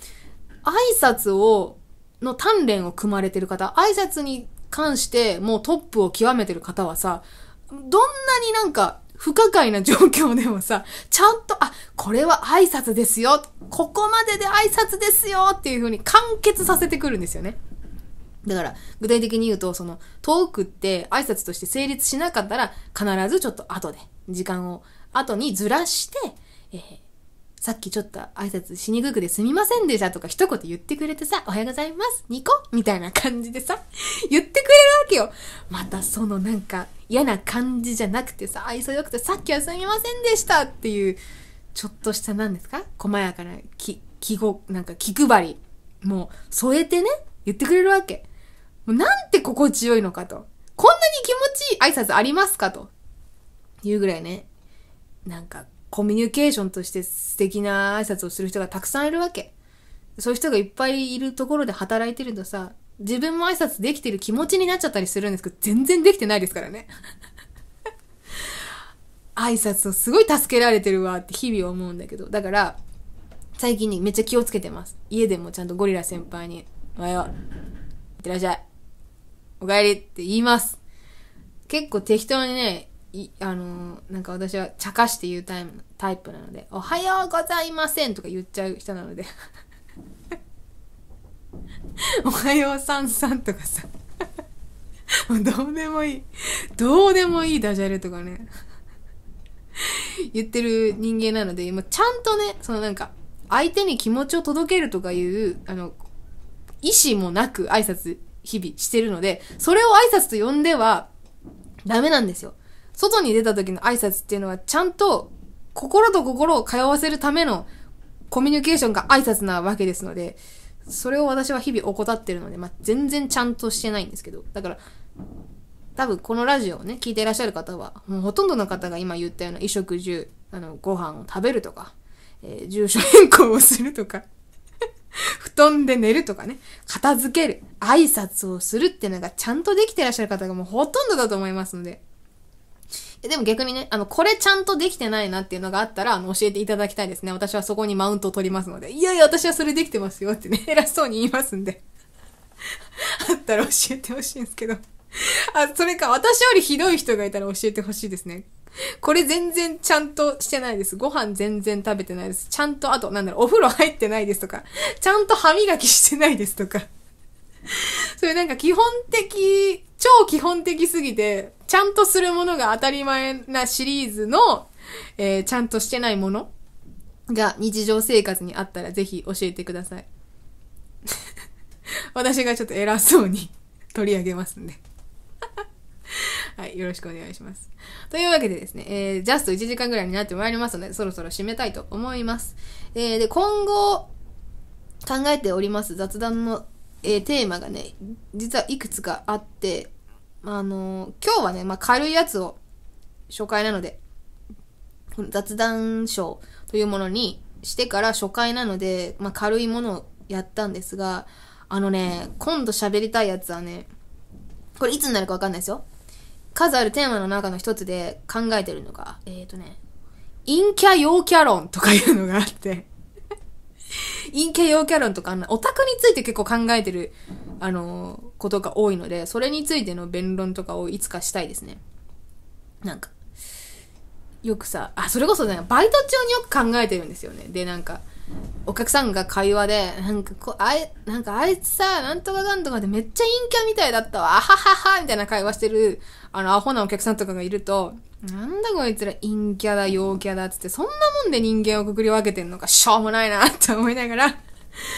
挨拶を、の鍛錬を組まれてる方、挨拶に関してもうトップを極めてる方はさ、どんなになんか不可解な状況でもさ、ちゃんと、あ、これは挨拶ですよ、ここまでで挨拶ですよっていう風に完結させてくるんですよね。だから、具体的に言うと、その、トークって挨拶として成立しなかったら、必ずちょっと後で、時間を後にずらして、えー、さっきちょっと挨拶しにくくてすみませんでしたとか一言言ってくれてさ、おはようございます、ニコみたいな感じでさ、言ってくれるわけよ。またそのなんか嫌な感じじゃなくてさ、愛想よくてさっきはすみませんでしたっていう、ちょっとした何ですか細やかな気、気ご、なんか気配り。もう添えてね、言ってくれるわけ。もうなんて心地よいのかと。こんなに気持ちいい挨拶ありますかと。いうぐらいね、なんかコミュニケーションとして素敵な挨拶をする人がたくさんいるわけ。そういう人がいっぱいいるところで働いてるとさ、自分も挨拶できてる気持ちになっちゃったりするんですけど、全然できてないですからね。挨拶をすごい助けられてるわって日々思うんだけど。だから、最近にめっちゃ気をつけてます。家でもちゃんとゴリラ先輩に、おはよう。いってらっしゃい。お帰りって言います。結構適当にね、いあのー、なんか私は茶化して言うタイタイプなので、おはようございませんとか言っちゃう人なので。おはようさんさんとかさ。もうどうでもいい。どうでもいいダジャレとかね。言ってる人間なので、今ちゃんとね、そのなんか、相手に気持ちを届けるとかいう、あの、意思もなく挨拶日々してるので、それを挨拶と呼んではダメなんですよ。外に出た時の挨拶っていうのはちゃんと心と心を通わせるためのコミュニケーションが挨拶なわけですので、それを私は日々怠ってるので、まあ、全然ちゃんとしてないんですけど、だから、多分このラジオをね、聞いていらっしゃる方は、もうほとんどの方が今言ったような衣食住、あの、ご飯を食べるとか、えー、住所変更をするとか 布団で寝るとかね、片付ける、挨拶をするっていうのがちゃんとできてらっしゃる方がもうほとんどだと思いますので。でも逆にね、あの、これちゃんとできてないなっていうのがあったら、あの、教えていただきたいですね。私はそこにマウントを取りますので。いやいや、私はそれできてますよってね、偉そうに言いますんで。あったら教えてほしいんですけど。あ、それか、私よりひどい人がいたら教えてほしいですね。これ全然ちゃんとしてないです。ご飯全然食べてないです。ちゃんと、あと、なんだろう、お風呂入ってないですとか、ちゃんと歯磨きしてないですとか。そういうなんか基本的、超基本的すぎて、ちゃんとするものが当たり前なシリーズの、えー、ちゃんとしてないものが日常生活にあったらぜひ教えてください。私がちょっと偉そうに取り上げますんで。はい、よろしくお願いします。というわけでですね、えー、ジャスト1時間ぐらいになってまいりますので、そろそろ締めたいと思います。えー、で、今後、考えております雑談の、えー、テーマがね、実はいくつかあって、あのー、今日はね、まあ、軽いやつを初回なので、この雑談賞というものにしてから初回なので、まあ、軽いものをやったんですが、あのね、今度喋りたいやつはね、これいつになるかわかんないですよ。数あるテーマの中の一つで考えてるのが、えっ、ー、とね、陰キャ陽キャ論とかいうのがあって 陰キャ陽キャ論とか、あな、オタクについて結構考えてる、あのー、ことが多いので、それについての弁論とかをいつかしたいですね。なんか、よくさ、あ、それこそね、バイト中によく考えてるんですよね。で、なんか、お客さんが会話で、なんかこ、あい、なんかあいつさ、なんとかかんとかでめっちゃ陰キャみたいだったわ、あははは、みたいな会話してるあの、アホなお客さんとかがいると、なんだこいつら陰キャだ、陽キャだ、つって、そんなもんで人間をくくり分けてんのか、しょうもないな、って思いながら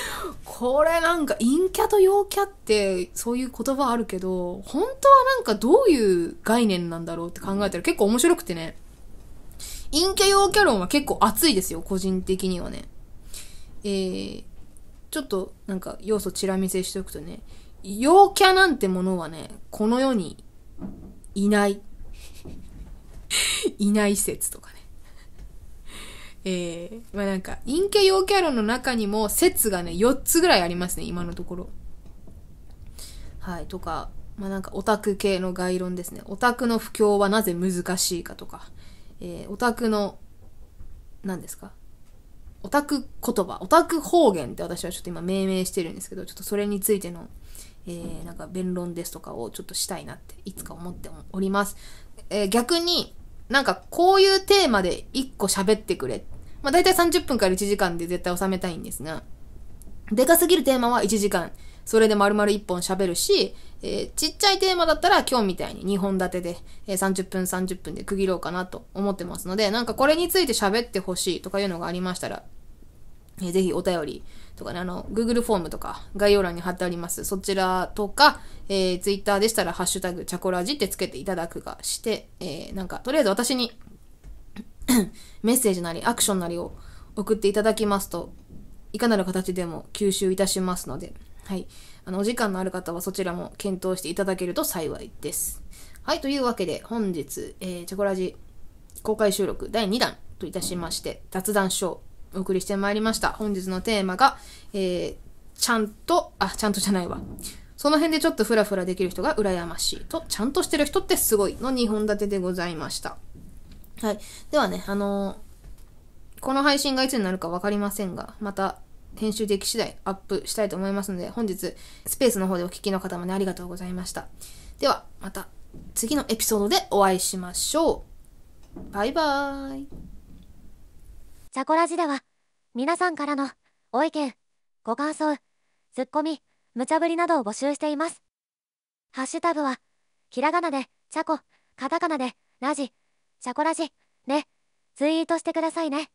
これなんか陰キャと陽キャってそういう言葉あるけど、本当はなんかどういう概念なんだろうって考えたら結構面白くてね。陰キャ陽キャ論は結構熱いですよ、個人的にはね。えー、ちょっとなんか要素チラ見せしておくとね、陽キャなんてものはね、この世にいない いない説とかねえー、まあなんか陰キャ陽キャラの中にも説がね4つぐらいありますね今のところはいとかまあなんかオタク系の概論ですねオタクの不況はなぜ難しいかとか、えー、オタクの何ですかオタク言葉、オタク方言って私はちょっと今命名してるんですけど、ちょっとそれについてのえー、なんか弁論ですとかをちょっとしたいなっていつか思っております。えー、逆になんかこういうテーマで1個喋ってくれ。まあ大体30分から1時間で絶対収めたいんですが、でかすぎるテーマは1時間。それで丸々1本喋るし、えー、ちっちゃいテーマだったら今日みたいに2本立てで、えー、30分30分で区切ろうかなと思ってますので、なんかこれについて喋ってほしいとかいうのがありましたら、えー、ぜひお便りとかね、あの、Google フォームとか概要欄に貼ってあります。そちらとか、えー、Twitter でしたら、ハッシュタグ、チャコラジってつけていただくがして、えー、なんか、とりあえず私に メッセージなり、アクションなりを送っていただきますと、いかなる形でも吸収いたしますので、はい。あの、お時間のある方はそちらも検討していただけると幸いです。はい、というわけで、本日、えー、チャコラジ公開収録第2弾といたしまして、雑談ショー、お送りしてまいりました。本日のテーマが、えー、ちゃんと、あ、ちゃんとじゃないわ。その辺でちょっとフラフラできる人が羨ましいと、ちゃんとしてる人ってすごいの2本立てでございました。はい。ではね、あのー、この配信がいつになるかわかりませんが、また編集でき次第アップしたいと思いますので、本日スペースの方でお聴きの方もね、ありがとうございました。では、また次のエピソードでお会いしましょう。バイバーイ。チャコラジでは、皆さんからの、ご意見、ご感想、ツッコミ、無茶ぶりなどを募集しています。ハッシュタグは、ひらがなで、チャコ、カタカナで、ラジ、チャコラジ、ね、ツイートしてくださいね。